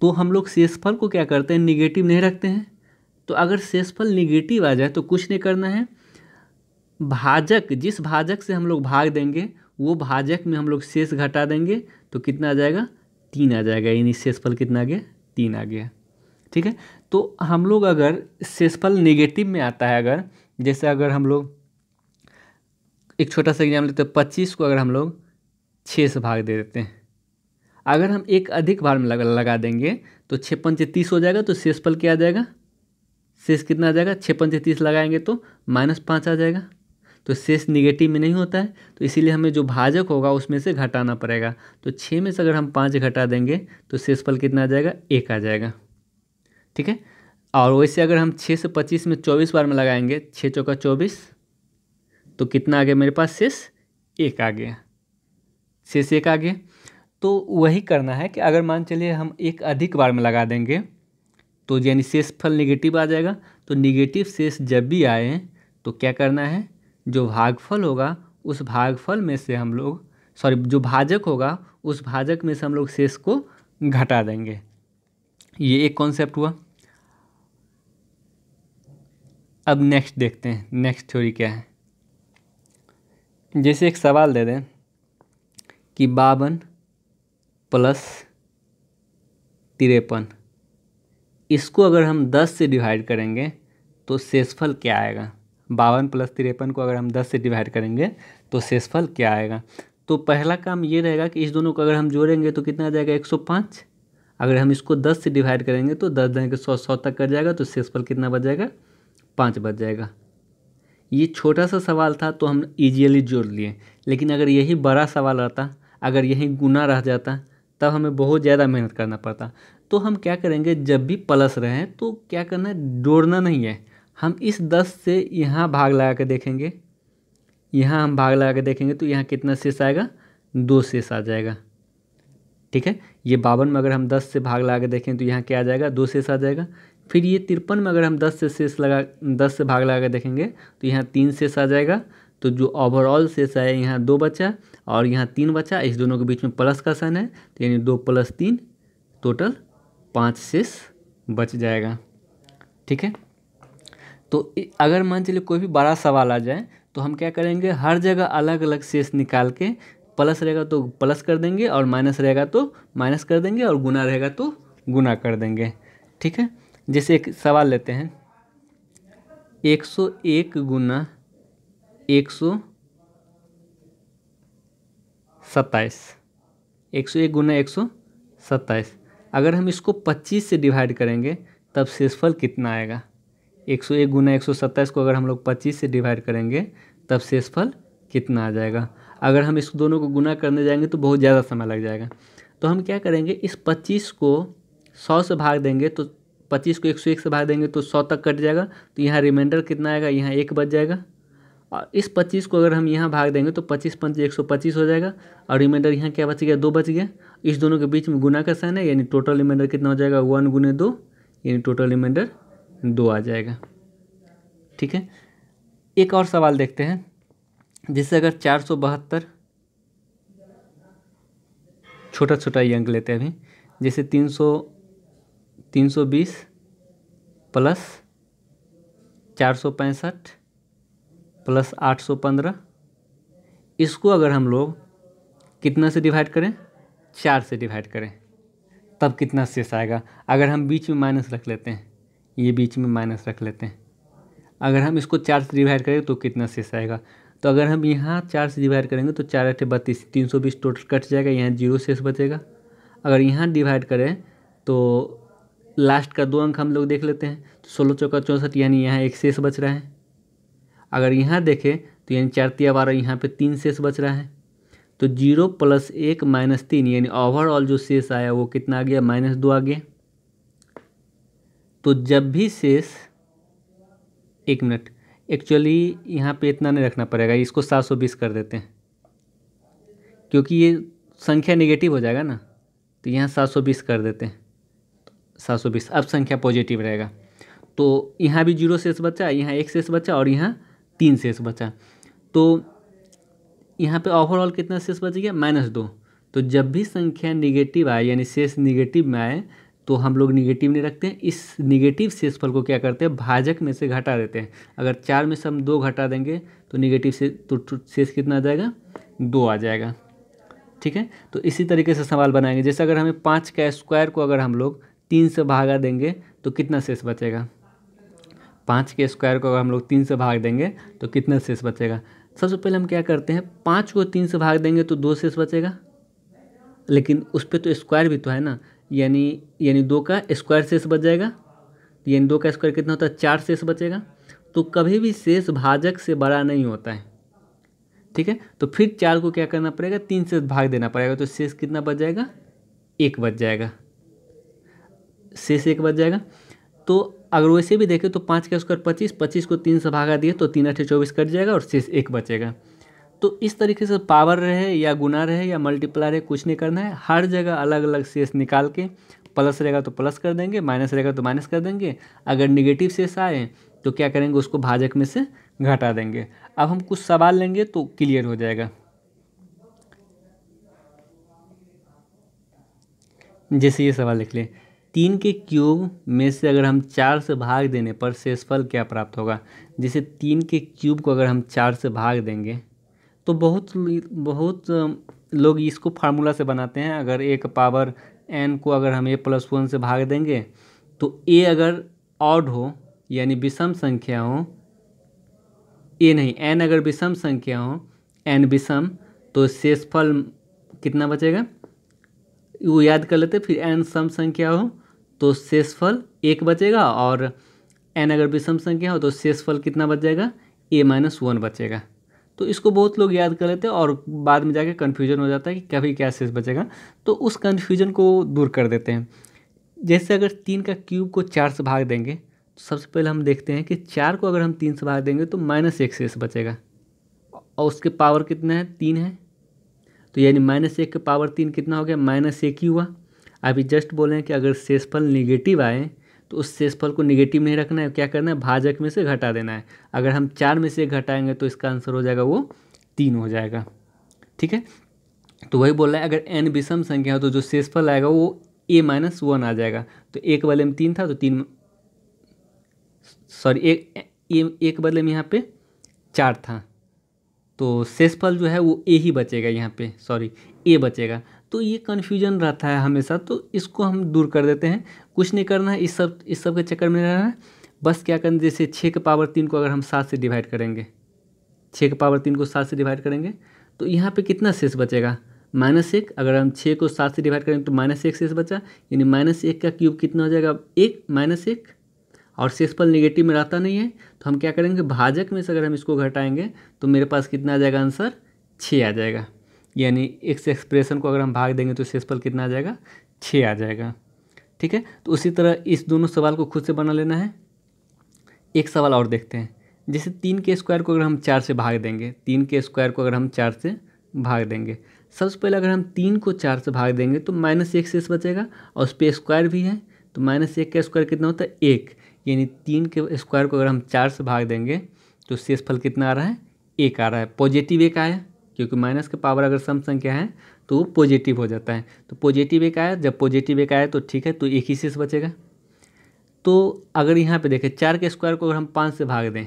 तो हम लोग शेषफल को क्या करते हैं निगेटिव नहीं रखते हैं तो अगर शेषफल निगेटिव आ जाए तो कुछ नहीं करना है भाजक जिस भाजक से हम लोग भाग देंगे वो भाजक में हम लोग शेष घटा देंगे तो कितना आ जाएगा तीन आ जाएगा यानी शेषफल कितना आ गया तीन आ गया ठीक है तो हम लोग अगर सेसफल नेगेटिव में आता है अगर जैसे अगर हम लोग एक छोटा सा एग्जाम लेते हैं पच्चीस को अगर हम लोग छः से भाग दे देते हैं अगर हम एक अधिक भाग में लगा लगा देंगे तो छः से तीस हो जाएगा तो शेष पल क्या आ जाएगा शेष कितना आ जाएगा छः से तीस लगाएंगे तो माइनस पाँच आ जाएगा तो शेष निगेटिव में नहीं होता है तो इसीलिए हमें जो भाजक होगा उसमें से घटाना पड़ेगा तो छः में से अगर हम पाँच घटा देंगे तो शेष पल कितना आ जाएगा एक आ जाएगा ठीक है और वैसे अगर हम छः से पच्चीस में चौबीस बार में लगाएंगे छः चौका चौबीस तो कितना आ गया मेरे पास शेष एक आ गया शेष एक आ गया तो वही करना है कि अगर मान चलिए हम एक अधिक बार में लगा देंगे तो यानी शेष फल निगेटिव आ जाएगा तो निगेटिव शेष जब भी आए तो क्या करना है जो भागफल होगा उस भागफल में से हम लोग सॉरी जो भाजक होगा उस भाजक में से हम लोग शेष को घटा देंगे ये एक कॉन्सेप्ट हुआ अब नेक्स्ट देखते हैं नेक्स्ट थ्योरी क्या है जैसे एक सवाल दे दें कि बावन प्लस तिरपन इसको अगर हम दस से डिवाइड करेंगे तो शेषफल क्या आएगा बावन प्लस तिरपन को अगर हम दस से डिवाइड करेंगे तो शेषफल क्या आएगा तो पहला काम ये रहेगा कि इस दोनों को अगर हम जोड़ेंगे तो कितना आ जाएगा एक सौ पाँच अगर हम इसको दस से डिवाइड करेंगे तो दस देंगे सौ सौ तक कर जाएगा तो शेषफल कितना बच जाएगा पाँच बच जाएगा ये छोटा सा सवाल था तो हम ईजीली जोड़ लिए लेकिन अगर यही बड़ा सवाल रहता अगर यही गुना रह जाता तब हमें बहुत ज़्यादा मेहनत करना पड़ता तो हम क्या करेंगे जब भी प्लस रहें तो क्या करना है जोड़ना नहीं है हम इस दस से यहाँ भाग लगा के देखेंगे यहाँ हम भाग लगा के देखेंगे तो यहाँ कितना शेष आएगा दो शेष आ जाएगा ठीक है ये बावन में अगर हम दस से भाग लगा के देखें तो यहाँ क्या आ जाएगा दो शेष आ जाएगा फिर ये तिरपन में अगर हम दस से शेष लगा दस से भाग लगा कर देखेंगे तो यहाँ तीन शेष आ जाएगा तो जो ओवरऑल शेष आया यहाँ दो बचा और यहाँ तीन बचा इस दोनों के बीच में प्लस का सन है तो यानी दो प्लस तीन टोटल पाँच शेष बच जाएगा ठीक है तो अगर मान चलिए कोई भी बड़ा सवाल आ जाए तो हम क्या करेंगे हर जगह अलग अलग शेष निकाल के प्लस रहेगा तो प्लस कर देंगे और माइनस रहेगा तो माइनस कर देंगे और गुना रहेगा तो गुना कर देंगे ठीक है जैसे एक सवाल लेते हैं एक सौ एक गुना एक सौ एक सौ एक गुना एक सौ अगर हम इसको पच्चीस से डिवाइड करेंगे तब शेषफल कितना आएगा एक सौ एक गुना एक सौ सत्ताईस को अगर हम लोग पच्चीस से डिवाइड करेंगे तब शेषफल कितना आ जाएगा अगर हम इस दोनों को गुना करने जाएंगे तो बहुत ज़्यादा समय लग जाएगा तो हम क्या करेंगे इस पच्चीस को सौ से भाग देंगे तो पच्चीस को एक सौ एक से भाग देंगे तो सौ तक कट जाएगा तो यहाँ रिमाइंडर कितना आएगा यहाँ एक बच जाएगा और इस पच्चीस को अगर हम यहाँ भाग देंगे तो पच्चीस पंच एक सौ पच्चीस हो जाएगा और रिमाइंडर यहाँ क्या बच गया दो बच गया इस दोनों के बीच में गुना का साइन है यानी टोटल रिमाइंडर कितना हो जाएगा वन गुने दो यानी टोटल रिमाइंडर दो आ जाएगा ठीक है एक और सवाल देखते हैं जिससे अगर चार सौ बहत्तर छोटा छोटा ये अंक लेते हैं अभी जैसे तीन सौ तीन सौ बीस प्लस चार सौ पैंसठ प्लस आठ सौ पंद्रह इसको अगर हम लोग कितना से डिवाइड करें चार से डिवाइड करें तब कितना शेष आएगा अगर हम बीच में माइनस रख लेते हैं ये बीच में माइनस रख लेते हैं अगर हम इसको चार से डिवाइड करें तो कितना शेष आएगा तो अगर हम यहाँ चार से डिवाइड करेंगे तो चार अठे बत्तीस तीन सौ बीस टोटल कट जाएगा यहाँ जीरो शेष बचेगा अगर यहाँ डिवाइड करें तो लास्ट का दो अंक हम लोग देख लेते हैं तो सोलह चौका चौंसठ यानी यहाँ एक शेष बच रहा है अगर यहाँ देखें तो यानी चार तिया बारह यहाँ पर तीन शेष बच रहा है तो जीरो प्लस एक माइनस तीन यानी ओवरऑल जो शेष आया वो कितना आ गया माइनस दो आ गया तो जब भी शेष एक मिनट एक्चुअली यहाँ पे इतना नहीं रखना पड़ेगा इसको सात सौ बीस कर देते हैं क्योंकि ये संख्या नेगेटिव हो जाएगा ना तो यहाँ सात सौ बीस कर देते हैं सात सौ बीस अब संख्या पॉजिटिव रहेगा तो यहाँ भी जीरो शेष बच्चा यहाँ एक शेष बच्चा और यहाँ तीन शेष बचा तो यहाँ पे ओवरऑल कितना शेष बच गया माइनस दो तो जब भी संख्या निगेटिव आए यानी शेष निगेटिव में आए तो हम लोग निगेटिव नहीं रखते हैं इस निगेटिव फल को क्या करते हैं भाजक में से घटा देते हैं अगर चार में से हम दो घटा देंगे तो निगेटिव से तो शेष कितना आ जाएगा दो आ जाएगा ठीक है तो इसी तरीके से सवाल बनाएंगे जैसे अगर हमें पाँच का स्क्वायर को अगर हम लोग तीन से भागा देंगे तो कितना शेष बचेगा पाँच के स्क्वायर को अगर हम लोग तीन से भाग देंगे तो कितना शेष बचेगा सबसे पहले हम क्या करते हैं पाँच को तीन से भाग देंगे तो दो शेष बचेगा लेकिन उस पर तो स्क्वायर भी तो है ना यानी यानी दो का स्क्वायर शेष बच जाएगा यानी दो का स्क्वायर कितना होता है चार शेष बचेगा तो कभी भी शेष भाजक से बड़ा नहीं होता है ठीक है तो फिर चार को क्या करना पड़ेगा तीन से भाग देना पड़ेगा तो शेष कितना बच जाएगा एक बच जाएगा शेष एक बच जाएगा तो अगर वैसे भी देखें तो पाँच का स्क्वायर पच्चीस पच्चीस को तीन से भागा दिए तो तीन अठे चौबीस कट जाएगा और शेष एक बचेगा तो इस तरीके से पावर रहे या गुना रहे या मल्टीप्लाई रहे कुछ नहीं करना है हर जगह अलग अलग शेष निकाल के प्लस रहेगा तो प्लस कर देंगे माइनस रहेगा तो माइनस कर देंगे अगर निगेटिव शेष आए तो क्या करेंगे उसको भाजक में से घटा देंगे अब हम कुछ सवाल लेंगे तो क्लियर हो जाएगा जैसे ये सवाल लिख लें तीन के क्यूब में से अगर हम चार से भाग देने पर शेषफल क्या प्राप्त होगा जैसे तीन के क्यूब को अगर हम चार से भाग देंगे तो बहुत बहुत लोग इसको फार्मूला से बनाते हैं अगर ए का पावर एन को अगर हम ए प्लस वन से भाग देंगे तो ए अगर ऑड हो यानी विषम संख्या हो ए नहीं एन अगर विषम संख्या हो एन विषम तो शेषफल कितना बचेगा वो याद कर लेते फिर एन सम संख्या हो तो शेषफल एक बचेगा और एन अगर विषम संख्या हो तो शेषफल कितना बच जाएगा ए माइनस वन बचेगा तो इसको बहुत लोग याद कर लेते हैं और बाद में जाके कन्फ्यूजन हो जाता है कि कभी क्या शेष बचेगा तो उस कन्फ्यूजन को दूर कर देते हैं जैसे अगर तीन का क्यूब को चार से भाग देंगे तो सबसे पहले हम देखते हैं कि चार को अगर हम तीन से भाग देंगे तो माइनस एक शेष बचेगा और उसके पावर कितना है तीन है तो यानी माइनस एक के पावर तीन कितना हो गया माइनस एक ही हुआ अभी जस्ट बोले हैं कि अगर शेषफल निगेटिव आए तो उस शेषफल को निगेटिव नहीं रखना है क्या करना है भाजक में से घटा देना है अगर हम चार में से घटाएंगे तो इसका आंसर हो जाएगा वो तीन हो जाएगा ठीक है तो वही बोल रहा है अगर एन विषम संख्या हो तो जो शेषफल आएगा वो ए माइनस वन आ जाएगा तो एक बदले में तीन था तो तीन सॉरी एक ए, एक बदले में यहाँ पे चार था तो शेषफल जो है वो ए ही बचेगा यहाँ पे सॉरी ए बचेगा तो ये कन्फ्यूजन रहता है हमेशा तो इसको हम दूर कर देते हैं कुछ नहीं करना है इस सब इस सब के चक्कर में रहना है बस क्या करना जैसे छः के पावर तीन को अगर हम सात से डिवाइड करेंगे छः के पावर तीन को सात से डिवाइड करेंगे तो यहाँ पे कितना शेष बचेगा माइनस एक अगर हम छः को सात से डिवाइड करेंगे तो माइनस एक शेष बचा यानी माइनस एक का क्यूब कितना हो जाएगा एक माइनस एक और शेषफल निगेटिव में रहता नहीं है तो हम क्या करेंगे भाजक में से अगर हम इसको घटाएंगे तो मेरे पास कितना आ जाएगा आंसर छः आ जाएगा यानी एक्स एक्सप्रेशन को अगर हम भाग देंगे तो शेषफल कितना आ जाएगा छः आ जाएगा ठीक है तो उसी तरह इस दोनों सवाल को खुद से बना लेना है एक सवाल और देखते हैं जैसे तीन के स्क्वायर को अगर हम चार से भाग देंगे तीन के स्क्वायर को अगर हम चार से भाग देंगे सबसे पहले अगर हम तीन को चार से भाग देंगे तो माइनस एक शेष बचेगा और उस पर स्क्वायर भी है तो माइनस एक का स्क्वायर कितना होता है एक यानी तीन के स्क्वायर को अगर हम चार से भाग देंगे तो फल कितना आ रहा है एक आ रहा है पॉजिटिव एक आया क्योंकि माइनस के पावर अगर सम संख्या है तो वो पॉजिटिव हो जाता है तो पॉजिटिव एक आया जब पॉजिटिव एक आया तो ठीक है तो एक ही शेष बचेगा तो अगर यहाँ पे देखें चार के स्क्वायर को अगर हम पाँच से भाग दें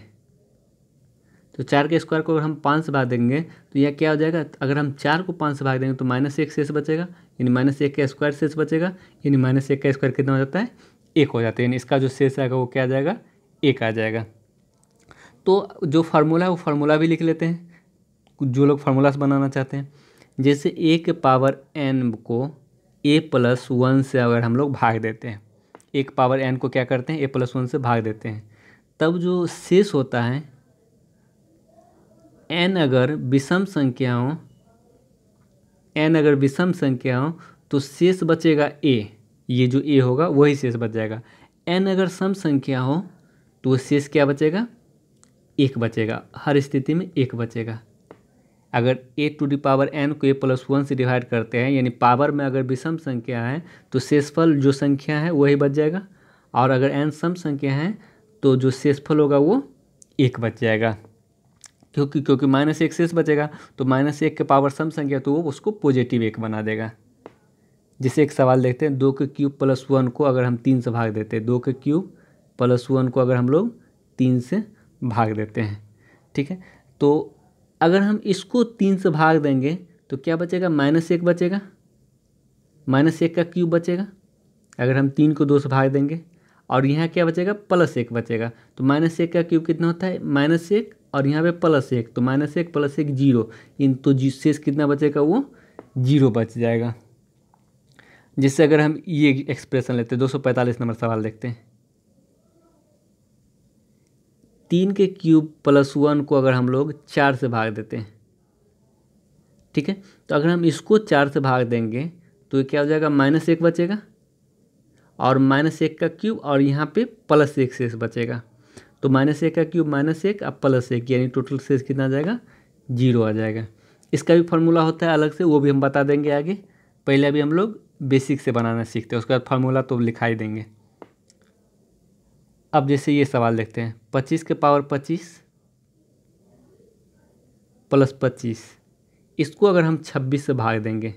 तो चार के स्क्वायर को अगर हम पाँच से भाग देंगे तो यह क्या हो जाएगा अगर हम चार को पाँच से भाग देंगे तो माइनस एक शेष बचेगा यानी माइनस एक का स्क्वायर शेष बचेगा यानी माइनस एक का स्क्वायर कितना हो जाता है एक हो जाता है यानी इसका जो शेष आएगा वो क्या आ जाएगा एक आ जाएगा तो जो फार्मूला है वो फार्मूला भी लिख लेते हैं जो लोग फार्मूलास बनाना चाहते हैं जैसे ए के पावर एन को ए प्लस वन से अगर हम लोग भाग देते हैं एक पावर एन को क्या करते हैं ए प्लस वन से भाग देते हैं तब जो शेष होता है एन अगर विषम संख्या हो एन अगर विषम संख्या हो तो शेष बचेगा ए ये जो ए होगा वही शेष बच जाएगा एन अगर सम संख्या हो तो शेष क्या बचेगा एक बचेगा हर स्थिति में एक बचेगा अगर a to the power n को ए प्लस वन से डिवाइड करते हैं यानी पावर में अगर विषम संख्या है तो शेषफल जो संख्या है वही बच जाएगा और अगर एन सम संख्या है तो जो शेषफल होगा वो एक बच जाएगा क्योंकि क्योंकि माइनस एक शेष बचेगा तो माइनस एक के पावर सम संख्या तो वो उसको पॉजिटिव एक बना देगा जैसे एक सवाल देखते हैं दो के क्यूब प्लस वन को अगर हम तीन से भाग देते हैं दो के क्यूब प्लस वन को अगर हम लोग तीन से भाग देते हैं ठीक है तो अगर हम इसको तीन से भाग देंगे तो क्या बचेगा माइनस एक बचेगा माइनस एक का क्यूब बचेगा अगर हम तीन को दो से भाग देंगे और यहाँ क्या बचेगा प्लस एक बचेगा तो माइनस एक का क्यूब कितना होता है माइनस एक और यहाँ पे प्लस एक तो माइनस एक प्लस एक जीरो इन तो जी शेष कितना बचेगा वो जीरो बच जाएगा जिससे अगर हम ये एक्सप्रेशन लेते हैं दो नंबर सवाल देखते हैं तीन के क्यूब प्लस वन को अगर हम लोग चार से भाग देते हैं ठीक है तो अगर हम इसको चार से भाग देंगे तो क्या हो जाएगा माइनस एक बचेगा और माइनस एक का क्यूब और यहाँ पे प्लस एक शेष बचेगा तो माइनस एक का क्यूब माइनस एक और प्लस एक यानी टोटल शेष कितना आ जाएगा जीरो आ जाएगा इसका भी फार्मूला होता है अलग से वो भी हम बता देंगे आगे पहले अभी हम लोग बेसिक से बनाना सीखते हैं उसके बाद फार्मूला तो लिखा ही देंगे अब जैसे ये सवाल देखते हैं पच्चीस के पावर पच्चीस प्लस पच्चीस इसको अगर हम छब्बीस से भाग देंगे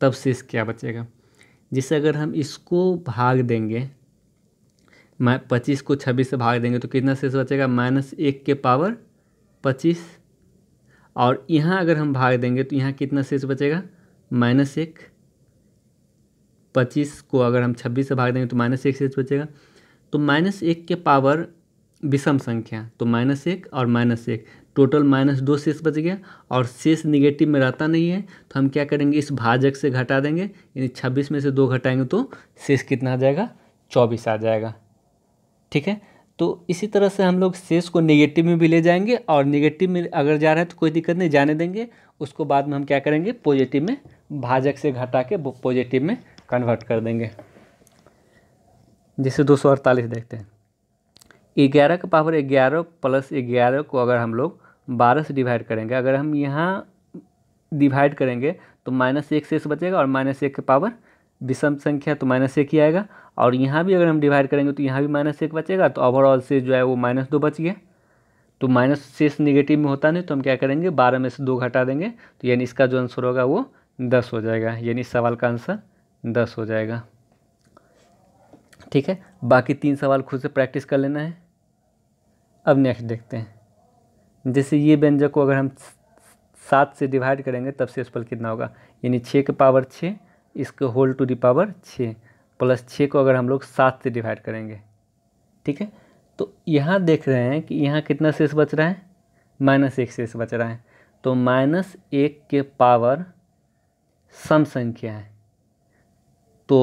तब शेष क्या बचेगा जैसे अगर हम इसको भाग देंगे मैं पच्चीस को छब्बीस से भाग देंगे तो कितना शेष बचेगा माइनस एक के पावर पच्चीस और यहाँ अगर हम भाग देंगे तो यहाँ कितना शेष बचेगा माइनस एक पच्चीस को अगर हम छब्बीस से भाग देंगे तो माइनस एक शेष बचेगा तो माइनस एक के पावर विषम संख्या तो माइनस एक और माइनस एक टोटल माइनस दो शेष बच गया और शेष निगेटिव में रहता नहीं है तो हम क्या करेंगे इस भाजक से घटा देंगे यानी छब्बीस में से दो घटाएंगे तो शेष कितना आ जाएगा चौबीस आ जाएगा ठीक है तो इसी तरह से हम लोग शेष को निगेटिव में भी ले जाएंगे और निगेटिव में अगर जा रहा है तो कोई दिक्कत नहीं जाने देंगे उसको बाद में हम क्या करेंगे पॉजिटिव में भाजक से घटा के पॉजिटिव में कन्वर्ट कर देंगे जैसे दो सौ अड़तालीस देखते हैं ग्यारह का पावर ग्यारह प्लस ग्यारह को अगर हम लोग बारह से डिवाइड करेंगे अगर हम यहाँ डिवाइड करेंगे तो माइनस एक से बचेगा और माइनस एक के पावर विषम संख्या तो माइनस एक ही आएगा और यहाँ भी अगर हम डिवाइड करेंगे तो यहाँ भी माइनस एक बचेगा तो ओवरऑल से जो है वो माइनस दो बच गया तो माइनस शेष निगेटिव में होता नहीं तो हम क्या करेंगे बारह में से दो घटा देंगे तो यानी इसका जो आंसर होगा वो दस हो जाएगा यानी सवाल का आंसर दस हो जाएगा ठीक है बाकी तीन सवाल खुद से प्रैक्टिस कर लेना है अब नेक्स्ट देखते हैं जैसे ये व्यंजक को अगर हम सात से डिवाइड करेंगे तब पल कितना होगा यानी छः के पावर छः इसके होल टू दी पावर छः प्लस छः को अगर हम लोग सात से डिवाइड करेंगे ठीक है तो यहाँ देख रहे हैं कि यहाँ कितना शेष बच रहा है माइनस एक शेष बच रहा है तो माइनस एक के पावर सम संख्या है तो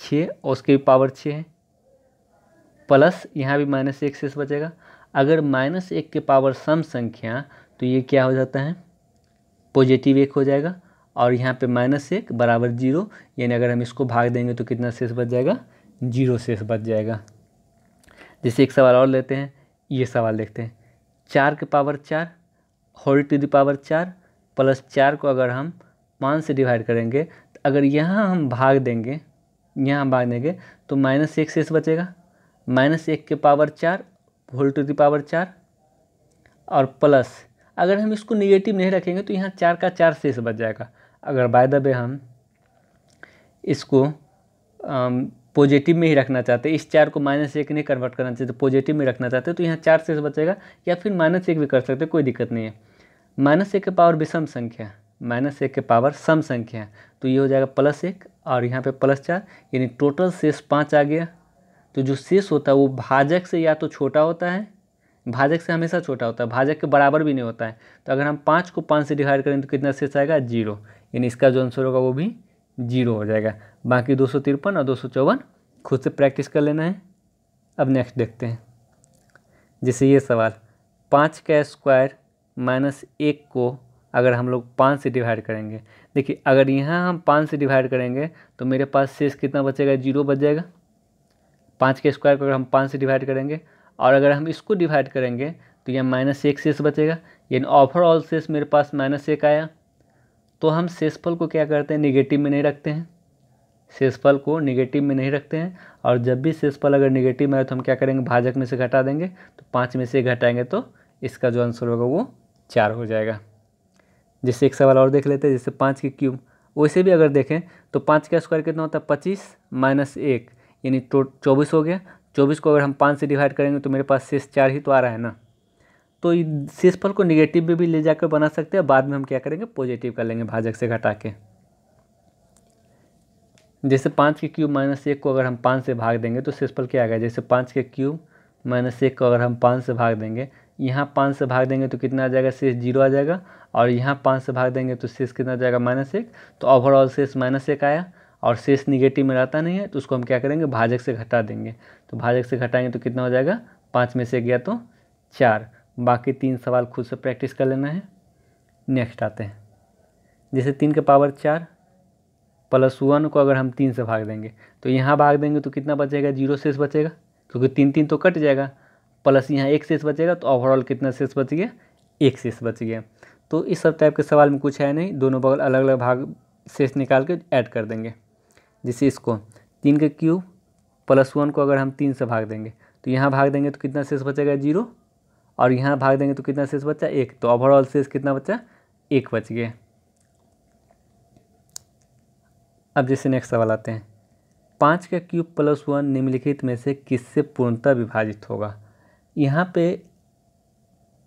छः और उसके भी पावर छः है प्लस यहाँ भी माइनस एक शेष बचेगा अगर माइनस एक के पावर सम संख्या तो ये क्या हो जाता है पॉजिटिव एक हो जाएगा और यहाँ पे माइनस एक बराबर जीरो यानी अगर हम इसको भाग देंगे तो कितना शेष बच जाएगा जीरो शेष बच जाएगा जैसे एक सवाल और लेते हैं ये सवाल देखते हैं चार के पावर चार होल टू द पावर चार प्लस चार को अगर हम पाँच से डिवाइड करेंगे तो अगर यहाँ हम भाग देंगे यहाँ भाग देंगे तो माइनस एक शेष बचेगा माइनस एक के पावर चार होल टू दी पावर चार और प्लस अगर हम इसको निगेटिव नहीं रखेंगे तो यहाँ चार का चार शेष बच जाएगा अगर बाय द वे हम इसको पॉजिटिव में ही रखना चाहते इस चार को माइनस एक नहीं कन्वर्ट करना चाहते पॉजिटिव तो में रखना चाहते तो यहाँ चार शेष बचेगा या फिर माइनस एक भी कर सकते कोई दिक्कत नहीं है माइनस एक के पावर विषम संख्या माइनस एक के पावर सम संख्या तो ये हो जाएगा प्लस एक और यहाँ पे प्लस चार यानी टोटल शेष पाँच आ गया तो जो शेष होता है वो भाजक से या तो छोटा होता है भाजक से हमेशा छोटा होता है भाजक के बराबर भी नहीं होता है तो अगर हम पाँच को पाँच से डिवाइड करें तो कितना शेष आएगा जीरो यानी इसका जो आंसर होगा वो भी जीरो हो जाएगा बाकी दो सौ तिरपन और दो सौ चौवन खुद से प्रैक्टिस कर लेना है अब नेक्स्ट देखते हैं जैसे ये सवाल पाँच का स्क्वायर माइनस एक को अगर हम लोग पाँच से डिवाइड करेंगे देखिए अगर यहाँ हम पाँच से डिवाइड करेंगे तो मेरे पास शेष कितना बचेगा जीरो बच जाएगा पाँच के स्क्वायर को अगर हम पाँच से डिवाइड करेंगे और अगर हम इसको डिवाइड करेंगे तो यहाँ माइनस एक शेष बचेगा यानी ओवरऑल शेष मेरे पास माइनस एक आया तो हम शेषफल को क्या करते हैं निगेटिव में नहीं रखते हैं शेषफल को निगेटिव में नहीं रखते हैं और जब भी शेषफल अगर निगेटिव में आए तो हम क्या करेंगे भाजक में से घटा देंगे तो पाँच में से घटाएंगे तो इसका जो आंसर होगा वो चार हो जाएगा जैसे एक सवाल और देख लेते हैं जैसे पाँच की क्यूब वैसे भी अगर देखें तो पाँच का स्क्वायर कितना होता है पच्चीस माइनस एक यानी चौबीस हो गया चौबीस को अगर हम पाँच से डिवाइड करेंगे तो मेरे पास शेष चार ही तो आ रहा है ना तो शेषफल को निगेटिव में भी ले जाकर बना सकते हैं बाद में हम क्या करेंगे पॉजिटिव कर लेंगे भाजक से घटा के जैसे पाँच के क्यूब माइनस एक को अगर हम पाँच से भाग देंगे तो शेषफल क्या आ गया जैसे पाँच के क्यूब माइनस एक को अगर हम पाँच से भाग देंगे यहाँ पाँच से भाग देंगे तो कितना आ जाएगा शेष जीरो आ जाएगा और यहाँ पाँच से भाग देंगे तो शेष कितना जाएगा माइनस एक तो ओवरऑल शेष माइनस एक आया और शेष निगेटिव में रहता नहीं है तो उसको हम क्या करेंगे भाजक से घटा देंगे तो भाजक से घटाएंगे तो कितना हो जाएगा पाँच में से गया तो चार बाकी तीन सवाल खुद से प्रैक्टिस कर लेना है नेक्स्ट आते हैं जैसे तीन के पावर चार प्लस वन को अगर हम तीन से भाग देंगे तो यहाँ भाग देंगे तो कितना बचेगा जीरो शेष बचेगा क्योंकि तीन तीन तो कट जाएगा प्लस यहाँ एक शेष बचेगा तो ओवरऑल कितना शेष बच गया एक शेष बच गया तो इस सब टाइप के सवाल में कुछ है नहीं दोनों बगल अलग अलग भाग शेष निकाल के ऐड कर देंगे जैसे इसको तीन के क्यूब प्लस वन को अगर हम तीन से भाग देंगे तो यहाँ भाग देंगे तो कितना शेष बचेगा जीरो और यहाँ भाग देंगे तो कितना शेष बचा एक तो ओवरऑल शेष कितना बचा एक बच गया अब जैसे नेक्स्ट सवाल आते हैं पाँच का क्यूब प्लस वन निम्नलिखित में से किससे पूर्णतः विभाजित होगा यहाँ पे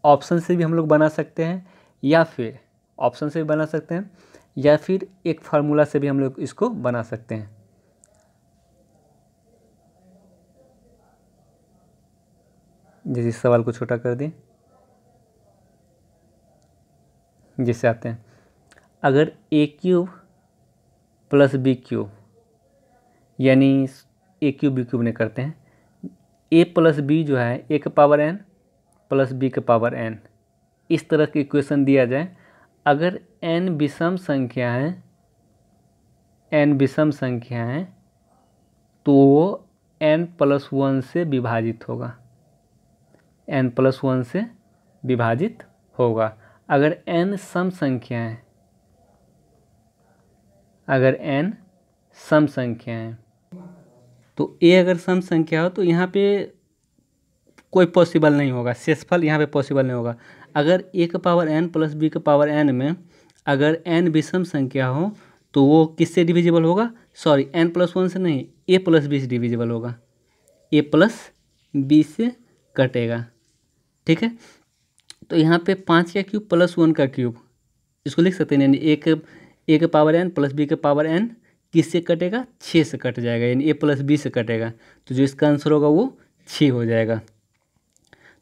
ऑप्शन से भी हम लोग बना सकते हैं या फिर ऑप्शन से भी बना सकते हैं या फिर एक फार्मूला से भी हम लोग इसको बना सकते हैं जैसे इस सवाल को छोटा कर दें जैसे आते हैं अगर a cube plus b cube यानी ए क्यूब बी क्यूब ने करते हैं ए प्लस बी जो है ए का पावर एन प्लस बी का पावर एन इस तरह के इक्वेशन दिया जाए अगर एन विषम संख्या है एन विषम संख्या है तो वो एन प्लस वन से विभाजित होगा एन प्लस वन से विभाजित होगा अगर एन सम संख्या है अगर एन सम संख्या है तो ए अगर सम संख्या हो तो यहाँ पे कोई पॉसिबल नहीं होगा शेषफल यहाँ पे पॉसिबल नहीं होगा अगर ए का पावर एन प्लस बी का पावर एन में अगर एन विषम संख्या हो तो वो किससे डिविजिबल होगा सॉरी एन प्लस वन से नहीं ए प्लस बी से डिविजिबल होगा ए प्लस बी से कटेगा ठीक है तो यहाँ पे पाँच का क्यूब प्लस वन का क्यूब इसको लिख सकते हैं यानी ए का ए का पावर एन प्लस बी के पावर एन किससे कटेगा छः से कट जाएगा यानी ए प्लस बी से कटेगा तो जो इसका आंसर होगा वो छः हो जाएगा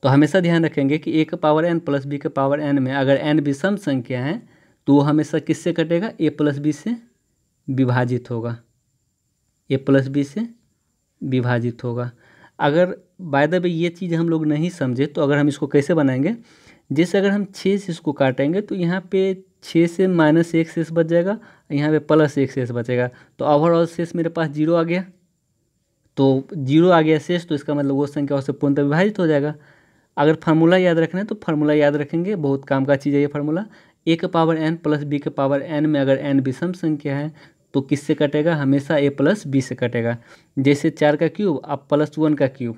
तो हमेशा ध्यान रखेंगे कि ए का पावर एन प्लस बी का पावर एन में अगर एन भी सम संख्या है तो वो हमेशा किससे कटेगा ए प्लस बी से विभाजित होगा ए प्लस बी से विभाजित होगा अगर बाय द वे ये चीज़ हम लोग नहीं समझे तो अगर हम इसको कैसे बनाएंगे जैसे अगर हम छः से इसको काटेंगे तो यहाँ पे छः से माइनस एक शेष बच जाएगा यहाँ पे प्लस एक शेष बचेगा तो ओवरऑल शेष मेरे पास जीरो आ गया तो जीरो आ गया शेष तो इसका मतलब वो संख्या उससे पूर्णतः विभाजित हो जाएगा अगर फार्मूला याद रखना है तो फार्मूला याद रखेंगे बहुत काम का चीज़ है ये फार्मूला ए का पावर एन प्लस बी का पावर एन में अगर एन विषम संख्या है तो किससे कटेगा हमेशा ए प्लस बी से कटेगा जैसे चार का क्यूब अब प्लस वन का क्यूब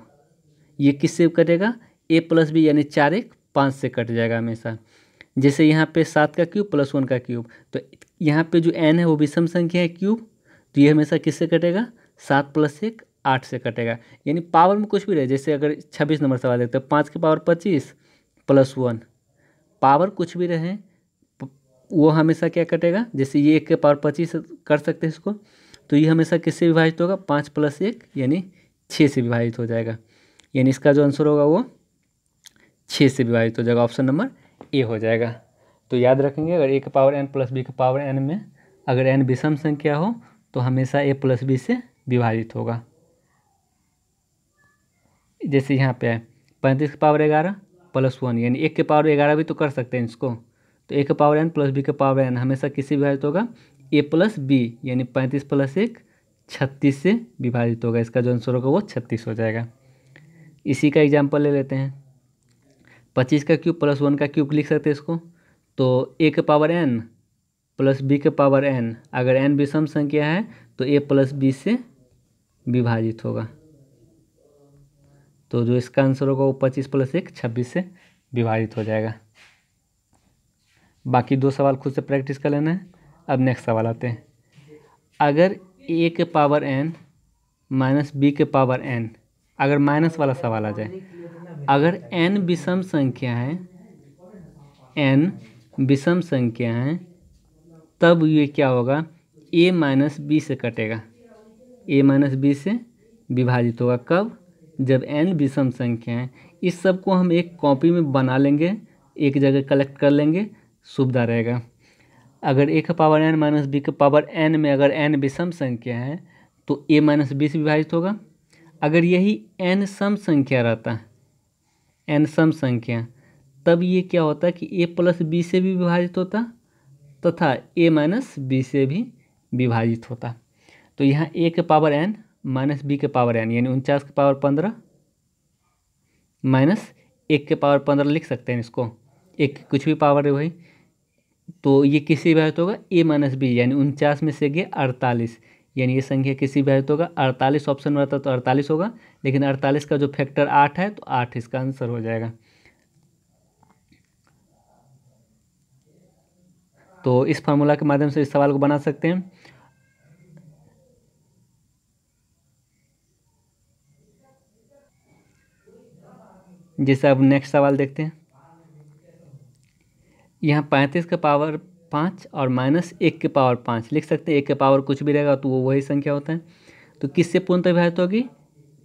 ये किससे कटेगा ए प्लस बी यानी चार एक पाँच से कट जाएगा हमेशा जैसे यहाँ पे सात का क्यूब प्लस वन का क्यूब तो यहाँ पे जो एन है वो विषम संख्या है क्यूब तो ये हमेशा किससे कटेगा सात प्लस एक आठ से कटेगा यानी पावर में कुछ भी रहे जैसे अगर छब्बीस नंबर सवाल देखते हैं पाँच के पावर पच्चीस प्लस वन पावर कुछ भी रहे वो हमेशा क्या कटेगा जैसे ये एक के पावर पच्चीस कर सकते हैं इसको तो ये हमेशा किससे विभाजित होगा पाँच प्लस एक यानी छः से विभाजित हो जाएगा यानी इसका जो आंसर होगा वो छः से विभाजित हो जाएगा ऑप्शन नंबर ए हो जाएगा तो याद रखेंगे अगर ए के पावर एन प्लस बी के पावर एन में अगर एन विषम संख्या हो तो हमेशा ए प्लस बी से विभाजित होगा जैसे यहाँ पे है पैंतीस के पावर ग्यारह प्लस वन यानी एक के पावर ग्यारह भी तो कर सकते हैं इसको तो ए का पावर एन प्लस बी का पावर एन हमेशा किसी विभाजित होगा ए प्लस बी यानी पैंतीस प्लस एक छत्तीस से विभाजित होगा इसका जो आंसर होगा वो छत्तीस हो जाएगा इसी का एग्जाम्पल ले लेते हैं पच्चीस का क्यूब प्लस वन का क्यूब लिख सकते हैं इसको तो ए के पावर एन प्लस बी के पावर एन अगर एन विषम संख्या है तो ए प्लस बी से विभाजित होगा तो जो इसका आंसर होगा वो पच्चीस प्लस एक छब्बीस से विभाजित हो जाएगा बाकी दो सवाल खुद से प्रैक्टिस कर लेना है अब नेक्स्ट सवाल आते हैं अगर ए के पावर एन माइनस बी के पावर एन अगर माइनस वाला सवाल आ जाए अगर एन विषम संख्या है एन विषम संख्या है तब ये क्या होगा ए माइनस बी से कटेगा ए माइनस बी से विभाजित होगा कब जब एन विषम संख्या है इस सब को हम एक कॉपी में बना लेंगे एक जगह कलेक्ट कर लेंगे सुविधा रहेगा अगर ए का पावर एन माइनस बी का पावर एन में अगर एन विषम संख्या है तो ए माइनस बी से विभाजित होगा अगर यही एन सम संख्या रहता है एन सम संख्या तब ये क्या होता कि ए प्लस बी से भी विभाजित होता तथा ए माइनस बी से भी विभाजित होता तो यहाँ ए के पावर एन माइनस बी के पावर एन यानी उनचास के पावर पंद्रह माइनस एक के पावर पंद्रह लिख सकते हैं इसको एक कुछ भी पावर है वही तो ये किसी भी होगा ए माइनस बी यानी उनचास में से गए अड़तालीस यानी ये संख्या किसी भी होगा अड़तालीस ऑप्शन में रहता तो अड़तालीस होगा लेकिन अड़तालीस का जो फैक्टर आठ है तो आठ इसका आंसर हो जाएगा तो इस फार्मूला के माध्यम से इस सवाल को बना सकते हैं जैसे अब नेक्स्ट सवाल देखते हैं यहाँ पैंतीस का पावर पाँच और माइनस एक के पावर पाँच लिख सकते हैं एक के पावर कुछ भी रहेगा तो वो वही संख्या होता है तो किससे पूर्णतः विभाजित होगी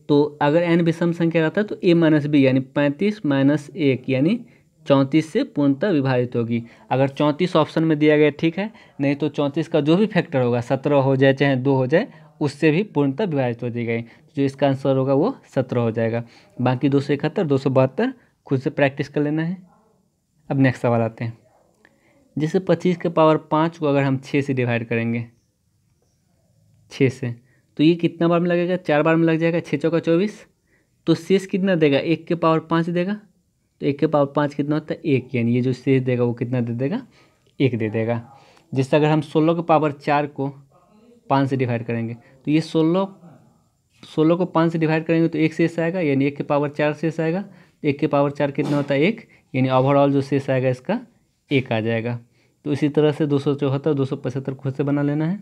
तो अगर एन विषम संख्या रहता है तो ए माइनस बी यानी पैंतीस माइनस एक यानी चौंतीस से पूर्णतः विभाजित होगी अगर चौंतीस ऑप्शन में दिया गया ठीक है नहीं तो चौंतीस का जो भी फैक्टर होगा सत्रह हो जाए चाहे दो हो जाए उससे भी पूर्णतः विभाजित हो जाएगा जो इसका आंसर होगा वो सत्रह हो जाएगा बाकी दो सौ इकहत्तर दो सौ बहत्तर खुद से प्रैक्टिस कर लेना है अब नेक्स्ट सवाल आते हैं जैसे पच्चीस के पावर पाँच को अगर हम छः से डिवाइड करेंगे छः से तो ये कितना बार में लगेगा चार बार में लग जाएगा छः चौका चौबीस तो शेष कितना देगा एक के पावर पाँच देगा तो एक के पावर पाँच कितना होता है एक यानी ये जो शेष देगा वो कितना दे देगा एक दे देगा जैसे अगर हम सोलह के पावर चार को पाँच से डिवाइड करेंगे तो ये सोलह सोलह को पाँच से डिवाइड करेंगे तो एक शेष आएगा यानी एक के पावर चार शेष आएगा एक के पावर चार कितना होता है एक यानी ओवरऑल जो शेष आएगा इसका एक आ जाएगा तो इसी तरह से दो सौ चौहत्तर दो सौ पचहत्तर खुद से बना लेना है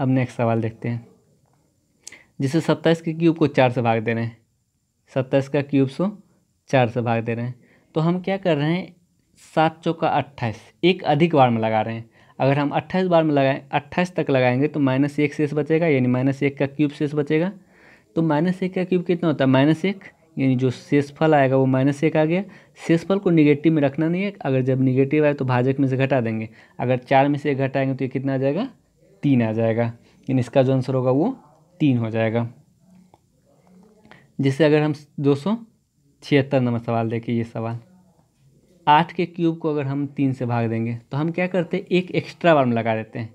अब नेक्स्ट सवाल देखते हैं जिसे सत्ताईस के क्यूब को चार से भाग दे रहे हैं सत्ताईस का क्यूब सो चार से भाग दे रहे हैं तो हम क्या कर रहे हैं सात चौका अट्ठाईस एक अधिक बार में लगा रहे हैं अगर हम अट्ठाईस बार में लगाएं अट्ठाईस तक लगाएंगे तो माइनस एक शेष बचेगा यानी माइनस एक का क्यूब शेष बचेगा तो माइनस एक का क्यूब कितना होता है माइनस एक यानी जो शेषफल आएगा वो माइनस एक आ गया शेषफल को निगेटिव में रखना नहीं है अगर जब निगेटिव आए तो भाजक में से घटा देंगे अगर चार में से एक घटाएंगे तो ये कितना आ जाएगा तीन आ जाएगा यानी इसका जो आंसर होगा वो तीन हो जाएगा जिससे अगर हम दो सौ छिहत्तर नंबर सवाल देखें ये सवाल आठ के क्यूब को अगर हम तीन से भाग देंगे तो हम क्या करते हैं एक एक्स्ट्रा बार में लगा देते हैं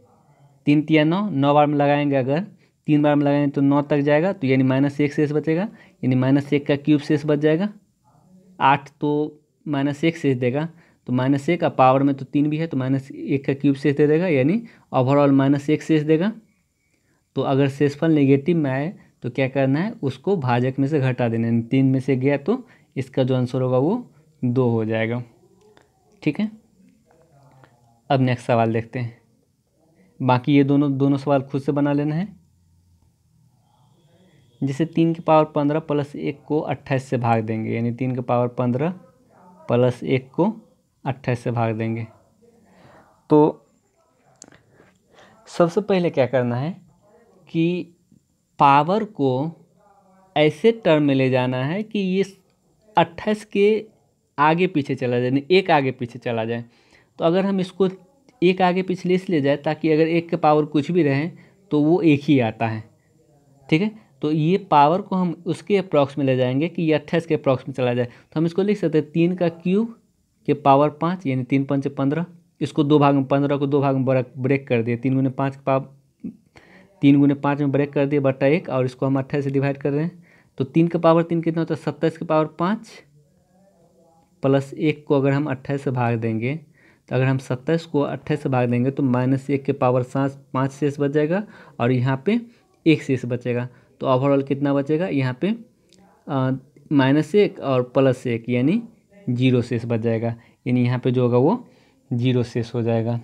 तीन तिया नौ नौ बार में लगाएंगे अगर तीन बार में लगाएंगे तो नौ तक जाएगा तो यानी माइनस एक शेष बचेगा यानी माइनस एक का क्यूब शेष बच जाएगा आठ तो माइनस एक शेष देगा तो माइनस एक का पावर में तो तीन भी है तो माइनस एक का क्यूब शेष दे देगा यानी ओवरऑल माइनस एक शेष देगा तो अगर शेषफल नेगेटिव में आए तो क्या करना है उसको भाजक में से घटा देना है तीन में से गया तो इसका जो आंसर होगा वो दो हो जाएगा ठीक है अब नेक्स्ट सवाल देखते हैं बाकी ये दोनों दोनों सवाल खुद से बना लेना है जिसे तीन के पावर पंद्रह प्लस एक को अट्ठाईस से भाग देंगे यानी तीन के पावर पंद्रह प्लस एक को अट्ठाईस से भाग देंगे तो सबसे पहले क्या करना है कि पावर को ऐसे टर्म में ले जाना है कि ये अट्ठाईस के आगे पीछे चला जाए एक आगे पीछे चला जाए तो अगर हम इसको एक आगे पीछे इसलिए जाए ताकि अगर एक के पावर कुछ भी रहे तो वो एक ही आता है ठीक है तो ये पावर को हम उसके अप्रॉक्स में ले जाएंगे कि ये अट्ठाईस के अप्रॉक्स में चला जाए तो हम इसको लिख सकते हैं तीन का क्यूब के पावर पाँच यानी तीन पंच पंद्रह इसको दो भाग में पंद्रह को दो भाग में ब्रेक कर दिए तीन गुने पाँच के पावर तीन गुने पाँच में ब्रेक कर दिए बट्टा एक और इसको हम अट्ठाईस से डिवाइड कर रहे हैं तो तीन का पावर तीन कितना होता है सत्ताईस के पावर पाँच प्लस एक को अगर हम अट्ठाईस से भाग देंगे तो अगर हम सत्ताईस को अट्ठाईस से भाग देंगे तो माइनस एक के पावर सात पाँच शेष बच जाएगा और यहाँ पे एक शेष बचेगा तो ओवरऑल कितना बचेगा यहाँ पे माइनस एक और प्लस एक यानी जीरो शेष बच जाएगा यानी यहाँ पे जो होगा वो जीरो शेष हो जाएगा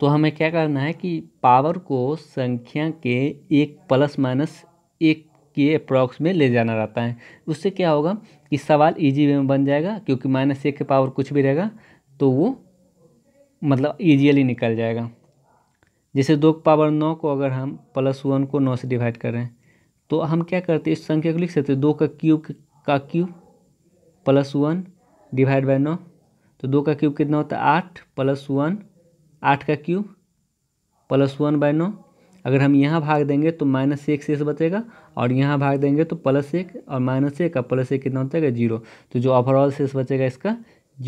तो हमें क्या करना है कि पावर को संख्या के एक प्लस माइनस एक के अप्रॉक्स में ले जाना रहता है उससे क्या होगा कि सवाल ईजी वे में बन जाएगा क्योंकि माइनस एक के पावर कुछ भी रहेगा तो वो मतलब ईजियली निकल जाएगा जैसे दो पावर नौ को अगर हम प्लस वन को नौ से डिवाइड करें तो हम क्या करते हैं इस संख्या को लिख सकते हैं दो का क्यूब का cube plus one divide by नौ तो दो का क्यूब कितना होता है आठ प्लस वन आठ का क्यूब प्लस वन बाय नौ अगर हम यहाँ भाग देंगे तो माइनस एक शेष बचेगा और यहाँ भाग देंगे तो प्लस एक और माइनस एक और प्लस एक कितना होता है जीरो तो जो ओवरऑल शेष बचेगा इसका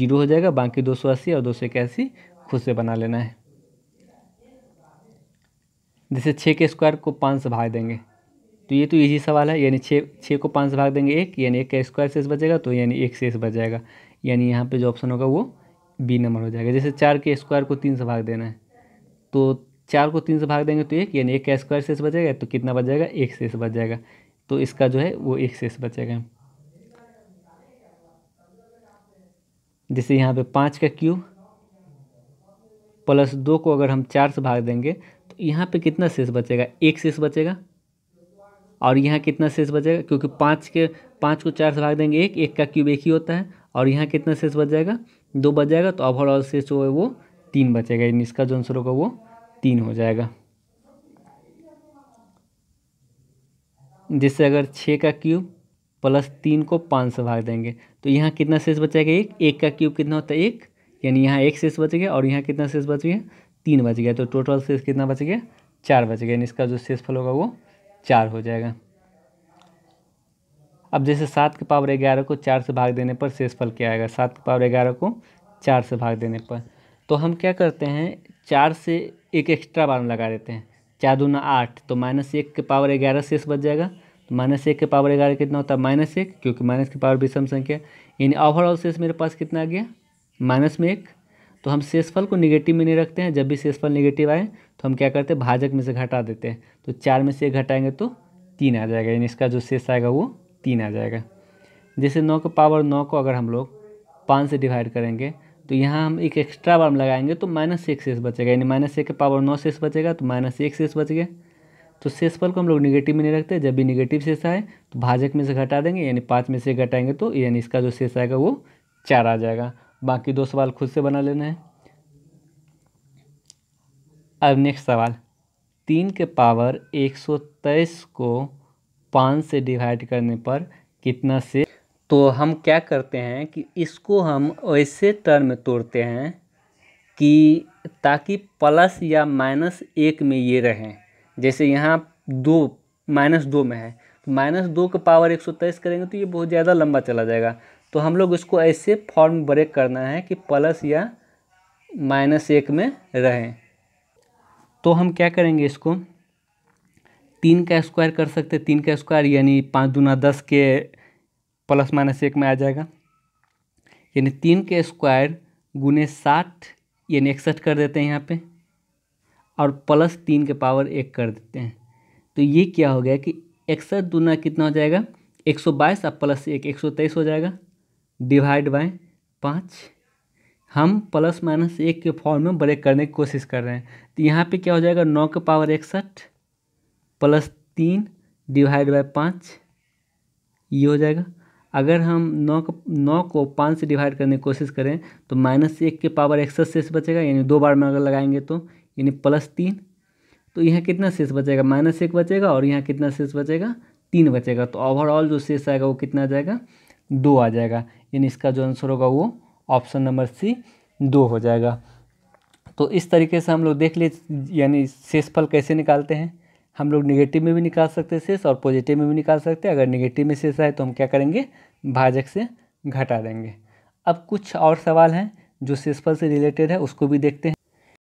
जीरो हो जाएगा बाकी दो सौ अस्सी और दो सौ इक्यासी खुद से बना लेना है जैसे छः के स्क्वायर को पाँच से भाग देंगे तो ये तो इजी सवाल है यानी छः छः को पाँच से भाग देंगे एक यानी एक का स्क्वायर शेष बचेगा तो यानी एक शेष बच जाएगा यानी यहाँ पे जो ऑप्शन होगा वो बी नंबर हो जाएगा जैसे चार के स्क्वायर को तीन से भाग देना है तो चार को तीन से भाग देंगे तो एक यानी एक का स्क्वायर शेष बचेगा तो कितना बच जाएगा एक शेष बच जाएगा तो इसका जो है वो एक शेष बचेगा जैसे यहाँ पे पाँच का क्यूब प्लस दो को अगर हम चार से भाग देंगे तो यहाँ पे कितना शेष बचेगा एक शेष बचेगा और यहाँ कितना शेष बचेगा क्योंकि पाँच के पाँच को चार से भाग देंगे एक एक का क्यूब एक ही होता है और यहाँ कितना शेष बच जाएगा दो बच जाएगा तो ओवरऑल शेष जो है वो तीन बचेगा यानी इसका जो आंसर होगा वो तीन हो जाएगा जिससे अगर छः का क्यूब प्लस तीन को पाँच से भाग देंगे तो यहाँ कितना शेष बचेगा एक एक का क्यूब कितना होता है एक यानी यहाँ एक शेष बच गया और यहाँ कितना शेष बच गया तीन बच गया तो टोटल शेष कितना बच गया चार बच गया इसका जो शेष फल होगा वो चार हो जाएगा अब जैसे सात के पावर ग्यारह को चार से भाग देने पर फल क्या आएगा सात के पावर ग्यारह को चार से भाग देने पर तो हम क्या करते हैं चार से एक एक्स्ट्रा बार लगा देते हैं चार दूना आठ तो माइनस एक के पावर ग्यारह शेष बच जाएगा तो माइनस एक के पावर ग्यारह कितना होता है माइनस एक क्योंकि माइनस के पावर विषम संख्या यानी ओवरऑल शेष मेरे पास कितना आ गया माइनस में एक तो हम शेषफल को निगेटिव में नहीं रखते हैं जब भी शेषफल निगेटिव आए तो हम क्या करते हैं भाजक में से घटा देते हैं तो चार में से एक घटाएंगे तो तीन आ जाएगा यानी इसका जो शेष आएगा वो तीन आ जाएगा जैसे नौ के पावर नौ को अगर हम लोग पाँच से डिवाइड करेंगे तो यहाँ हम एक एक्स्ट्रा बार लगाएंगे तो माइनस एक शेष बचेगा यानी माइनस एक के पावर नौ शेष बचेगा तो माइनस एक शेष बच गया तो शेषफल को हम लोग निगेटिव में नहीं रखते जब भी निगेटिव शेष आए तो भाजक में से घटा देंगे यानी पाँच में से घटाएंगे तो यानी इसका जो शेष आएगा वो चार आ जाएगा बाकी दो सवाल खुद से बना लेना है अब नेक्स्ट सवाल तीन के पावर एक सौ तेईस को पाँच से डिवाइड करने पर कितना से तो हम क्या करते हैं कि इसको हम ऐसे टर्म में तोड़ते हैं कि ताकि प्लस या माइनस एक में ये रहें जैसे यहाँ दो माइनस दो में है तो माइनस दो का पावर एक सौ तेईस करेंगे तो ये बहुत ज़्यादा लंबा चला जाएगा तो हम लोग इसको ऐसे फॉर्म ब्रेक करना है कि प्लस या माइनस एक में रहें तो हम क्या करेंगे इसको तीन का स्क्वायर कर सकते हैं तीन का स्क्वायर यानी पाँच दूना दस के प्लस माइनस एक में आ जाएगा यानी तीन के स्क्वायर गुने साठ यानी इकसठ कर देते हैं यहाँ पे और प्लस तीन के पावर एक कर देते हैं तो ये क्या हो गया कि इकसठ दूना कितना हो जाएगा एक सौ बाईस और प्लस एक एक सौ तेईस हो जाएगा डिवाइड बाय पाँच हम प्लस माइनस एक के फॉर्म में ब्रेक करने की कोशिश कर रहे हैं तो यहाँ पे क्या हो जाएगा नौ के पावर इकसठ प्लस तीन डिवाइड बाय पाँच ये हो जाएगा अगर हम नौ को नौ को पाँच से डिवाइड करने की कोशिश करें तो माइनस एक के पावर एक्सस शेष बचेगा यानी दो बार में अगर लगाएंगे तो यानी प्लस तीन तो यहाँ कितना शेष बचेगा माइनस एक बचेगा और यहाँ कितना शेष बचेगा तीन बचेगा तो ओवरऑल जो शेष आएगा वो कितना आ जाएगा दो आ जाएगा यानी इसका जो आंसर होगा वो ऑप्शन नंबर सी दो हो जाएगा तो इस तरीके से हम लोग देख लें यानी शेषफल कैसे निकालते हैं हम लोग निगेटिव में भी निकाल सकते हैं शेष और पॉजिटिव में भी निकाल सकते हैं अगर निगेटिव में शेष आए तो हम क्या करेंगे भाजक से घटा देंगे अब कुछ और सवाल हैं जो शेषफल से रिलेटेड है उसको भी देखते हैं